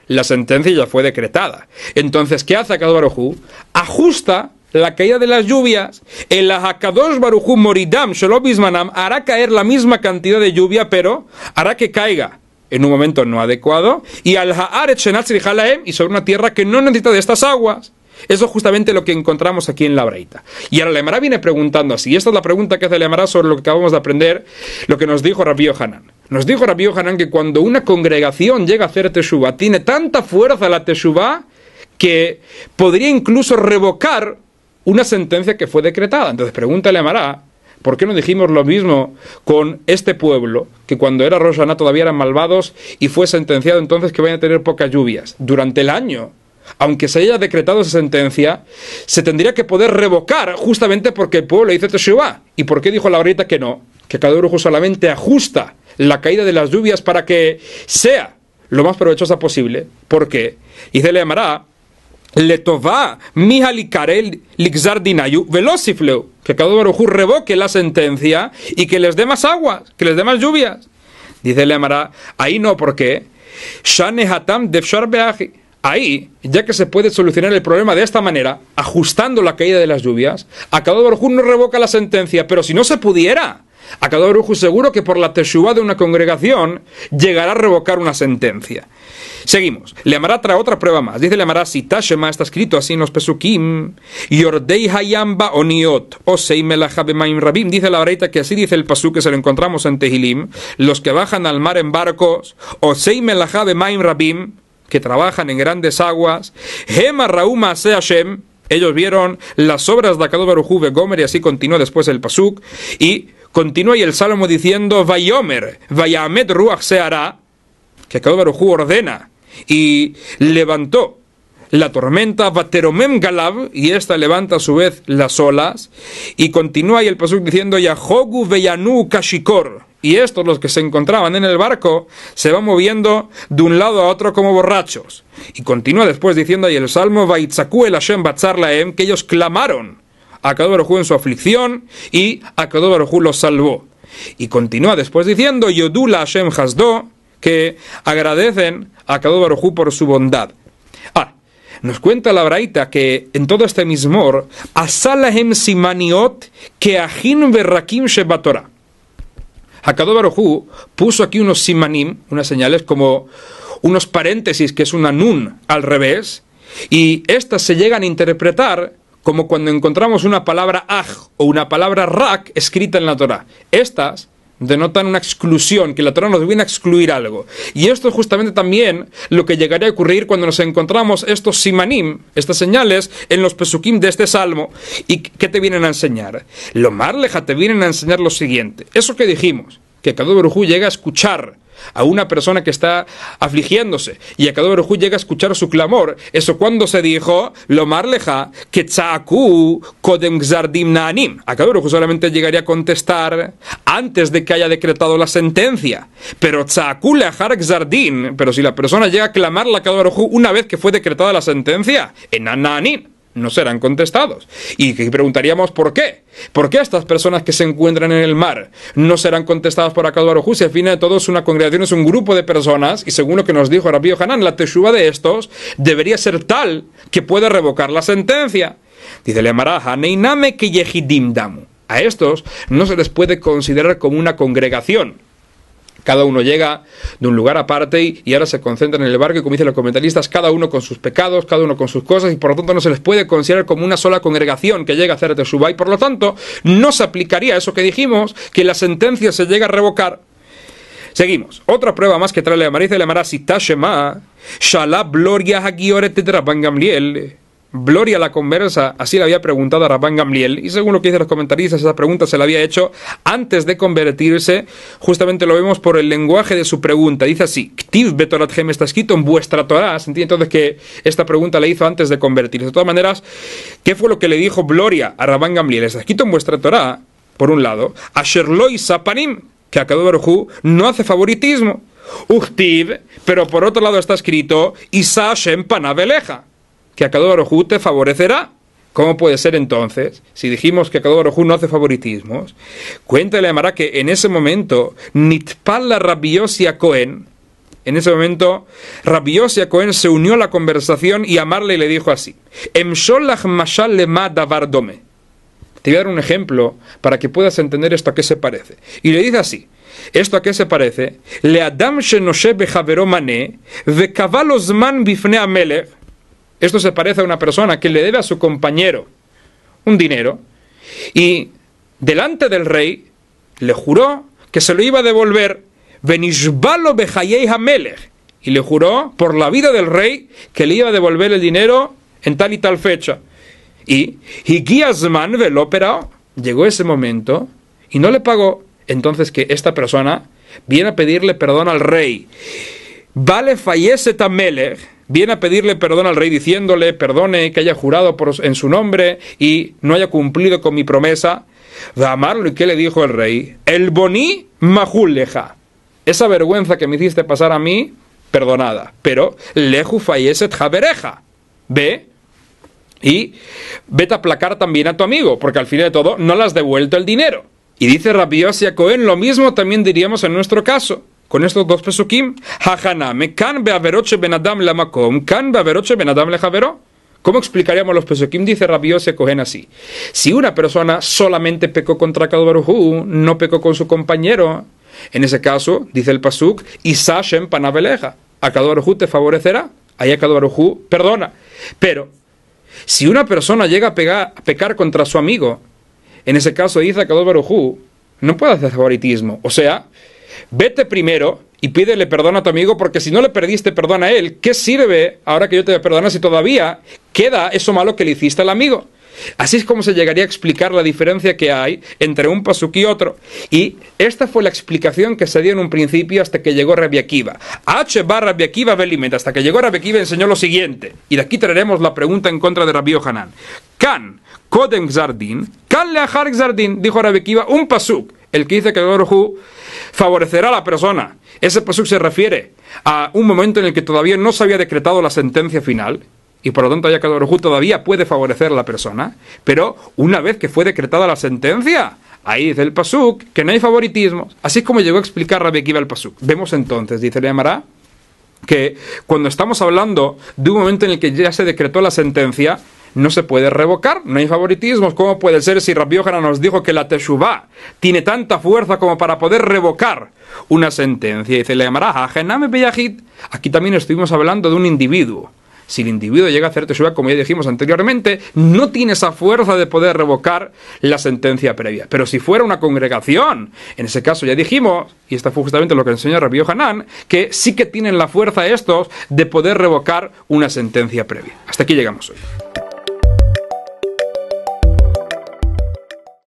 La sentencia ya fue decretada. Entonces, ¿qué hace Akadosh Ajusta la caída de las lluvias. El Akadosh Barujú Moridam Shelobismanam hará caer la misma cantidad de lluvia, pero hará que caiga en un momento no adecuado, y al halahem. y sobre una tierra que no necesita de estas aguas. Eso es justamente lo que encontramos aquí en la Breita. Y ahora Lemará viene preguntando así. Esta es la pregunta que hace Lemará sobre lo que acabamos de aprender, lo que nos dijo Rabío Hanan. Nos dijo Rabío Hanan que cuando una congregación llega a hacer Teshuvah, tiene tanta fuerza la Teshuvah que podría incluso revocar una sentencia que fue decretada. Entonces pregúntale a ¿por qué no dijimos lo mismo con este pueblo, que cuando era Roshaná todavía eran malvados y fue sentenciado entonces que vayan a tener pocas lluvias durante el año? aunque se haya decretado esa sentencia, se tendría que poder revocar justamente porque el pueblo dice Teshuvah. ¿Y por qué dijo la ahorita que no? Que cada brujo solamente ajusta la caída de las lluvias para que sea lo más provechosa posible. ¿Por qué? Y se le llamará Letová, mihalikarel Ligzar Que cada revoque la sentencia y que les dé más agua, que les dé más lluvias. Dice le llamará, ahí no, ¿por qué? Hatam defshar Ahí, ya que se puede solucionar el problema de esta manera, ajustando la caída de las lluvias, cada Baruj no revoca la sentencia, pero si no se pudiera, Akadosh seguro que por la teshuva de una congregación llegará a revocar una sentencia. Seguimos. Le trae otra prueba más. Dice le amará si Tashema está escrito así en los Pesukim. Yordei Hayamba Oniot. Maim Rabim. Dice la breita que así dice el Pasú que se lo encontramos en Tehilim. Los que bajan al mar en barcos. Maim Rabim que trabajan en grandes aguas. Hema Rauma Seashem. Ellos vieron las obras de Akadob Baruj Gomer y así continúa después el Pasuk. Y continúa y el Salmo diciendo, Vayomer, Vayamet Ruach Seara, que Akadob ordena y levantó la tormenta Vateromem Galab, y esta levanta a su vez las olas, y continúa y el pasuk diciendo Yahogu Veyanu Kashikor, y estos, los que se encontraban en el barco, se van moviendo de un lado a otro como borrachos. Y continúa después diciendo ahí el Salmo, el Hashem que ellos clamaron a Kadobarujú en su aflicción y a Kadobarujú los salvó. Y continúa después diciendo, Yodula Hashem Hasdo, que agradecen a Kadobarujú por su bondad. Ah, nos cuenta la braita que en todo este mismor, Asalahem Simaniot, que berakim Berrakim Shebatorah Hakado puso aquí unos simanim, unas señales como unos paréntesis, que es una nun al revés, y estas se llegan a interpretar como cuando encontramos una palabra aj o una palabra rak escrita en la Torah. Estas denotan una exclusión, que la Torah nos viene a excluir algo. Y esto es justamente también lo que llegaría a ocurrir cuando nos encontramos estos simanim, estas señales, en los pesukim de este salmo. ¿Y qué te vienen a enseñar? Lo marleja te vienen a enseñar lo siguiente. Eso que dijimos, que cada Berujú llega a escuchar a una persona que está afligiéndose y a cada llega a escuchar su clamor. Eso cuando se dijo, Lomar leja, que kodem xardim naanim. A Baruj solamente llegaría a contestar antes de que haya decretado la sentencia. Pero tzaku lejar xardim pero si la persona llega a clamar la Baruj una vez que fue decretada la sentencia, en naanim no serán contestados. Y preguntaríamos por qué. ¿Por qué estas personas que se encuentran en el mar no serán contestadas por Akadosh Baruj Si al fin de todo una congregación, es un grupo de personas, y según lo que nos dijo Rabbi Hanan, la teshuva de estos debería ser tal que pueda revocar la sentencia. Dice le A estos no se les puede considerar como una congregación cada uno llega de un lugar aparte y ahora se concentra en el barco y como dicen los comentaristas, cada uno con sus pecados, cada uno con sus cosas y por lo tanto no se les puede considerar como una sola congregación que llega a hacer su y por lo tanto no se aplicaría eso que dijimos, que la sentencia se llega a revocar. Seguimos. Otra prueba más que trae la Marisa de la Mara Shema, Shalab Gloria Hagiore Gamliel. Gloria la conversa, así le había preguntado a Rabban Gamliel, y según lo que dicen los comentaristas, esa pregunta se la había hecho antes de convertirse, justamente lo vemos por el lenguaje de su pregunta, dice así, Ktiv Betorat Gem está escrito en vuestra torá se entonces que esta pregunta la hizo antes de convertirse, de todas maneras, ¿qué fue lo que le dijo Gloria a Rabban Gamliel? Está escrito en vuestra torá por un lado, Asherloi Sapanim, que a Barujú no hace favoritismo, uktiv pero por otro lado está escrito, Isa en Panabeleja, que a te favorecerá. ¿Cómo puede ser entonces? Si dijimos que Kadosh Baruj no hace favoritismos, cuéntale a Mará que en ese momento, Nitpala Rabiosia Cohen, en ese momento, Rabiosia Cohen se unió a la conversación y Amarle le dijo así: em mashal davardome. Te voy a dar un ejemplo para que puedas entender esto a qué se parece. Y le dice así: ¿Esto a qué se parece? Le adam shenoshe bejaveromane, vekavalosman bifne amelech. Esto se parece a una persona que le debe a su compañero un dinero y delante del rey le juró que se lo iba a devolver Benishbalo y le juró por la vida del rey que le iba a devolver el dinero en tal y tal fecha. Y Higiasman ópera, llegó ese momento y no le pagó. Entonces que esta persona viene a pedirle perdón al rey. Vale fallece Tamelech viene a pedirle perdón al rey diciéndole, perdone que haya jurado en su nombre y no haya cumplido con mi promesa. Damarlo, ¿y qué le dijo el rey? El boní majuleja. Esa vergüenza que me hiciste pasar a mí, perdonada. Pero leju jabereja. Ve y vete a aplacar también a tu amigo, porque al fin de todo no le has devuelto el dinero. Y dice Rabiosia Cohen lo mismo también diríamos en nuestro caso con estos dos pesukim, Hajaname, Kan Beaveroche Benadam makom, Kan Beaveroche le havero. ¿Cómo explicaríamos los pesukim? Dice se cogen así. Si una persona solamente pecó contra Kadobaruhu, no pecó con su compañero, en ese caso, dice el pasuk, Isashem Panabeleja, Akadobaruhu te favorecerá, ahí Akadobaruhu perdona. Pero, si una persona llega a, pecar contra su amigo, en ese caso dice Akadobaruhu, no puede hacer favoritismo. O sea, Vete primero y pídele perdón a tu amigo porque si no le perdiste perdón a él, ¿qué sirve ahora que yo te perdona si todavía queda eso malo que le hiciste al amigo? Así es como se llegaría a explicar la diferencia que hay entre un pasuk y otro. Y esta fue la explicación que se dio en un principio hasta que llegó Rabbi Akiva. H barra Rabbi Akiva Hasta que llegó Rabbi Akiva enseñó lo siguiente. Y de aquí traeremos la pregunta en contra de Rabbi Hanan. Kan, koden Zardin, Kan Leahar xardin, dijo Rabbi Akiva, un pasuk el que dice que favorecerá a la persona. Ese pasuk se refiere a un momento en el que todavía no se había decretado la sentencia final y por lo tanto ya Hu todavía puede favorecer a la persona, pero una vez que fue decretada la sentencia, ahí dice el pasuk que no hay favoritismos. Así es como llegó a explicar Rabbi Akiva el pasuk. Vemos entonces, dice el que cuando estamos hablando de un momento en el que ya se decretó la sentencia, no se puede revocar, no hay favoritismos. ¿Cómo puede ser si Rabbi Yohanan nos dijo que la Teshuvah tiene tanta fuerza como para poder revocar una sentencia? Y se le llamará Hajename Beyahid. Aquí también estuvimos hablando de un individuo. Si el individuo llega a hacer Teshuvah, como ya dijimos anteriormente, no tiene esa fuerza de poder revocar la sentencia previa. Pero si fuera una congregación, en ese caso ya dijimos, y esta fue justamente lo que enseñó Rabbi Hanan, que sí que tienen la fuerza estos de poder revocar una sentencia previa. Hasta aquí llegamos hoy.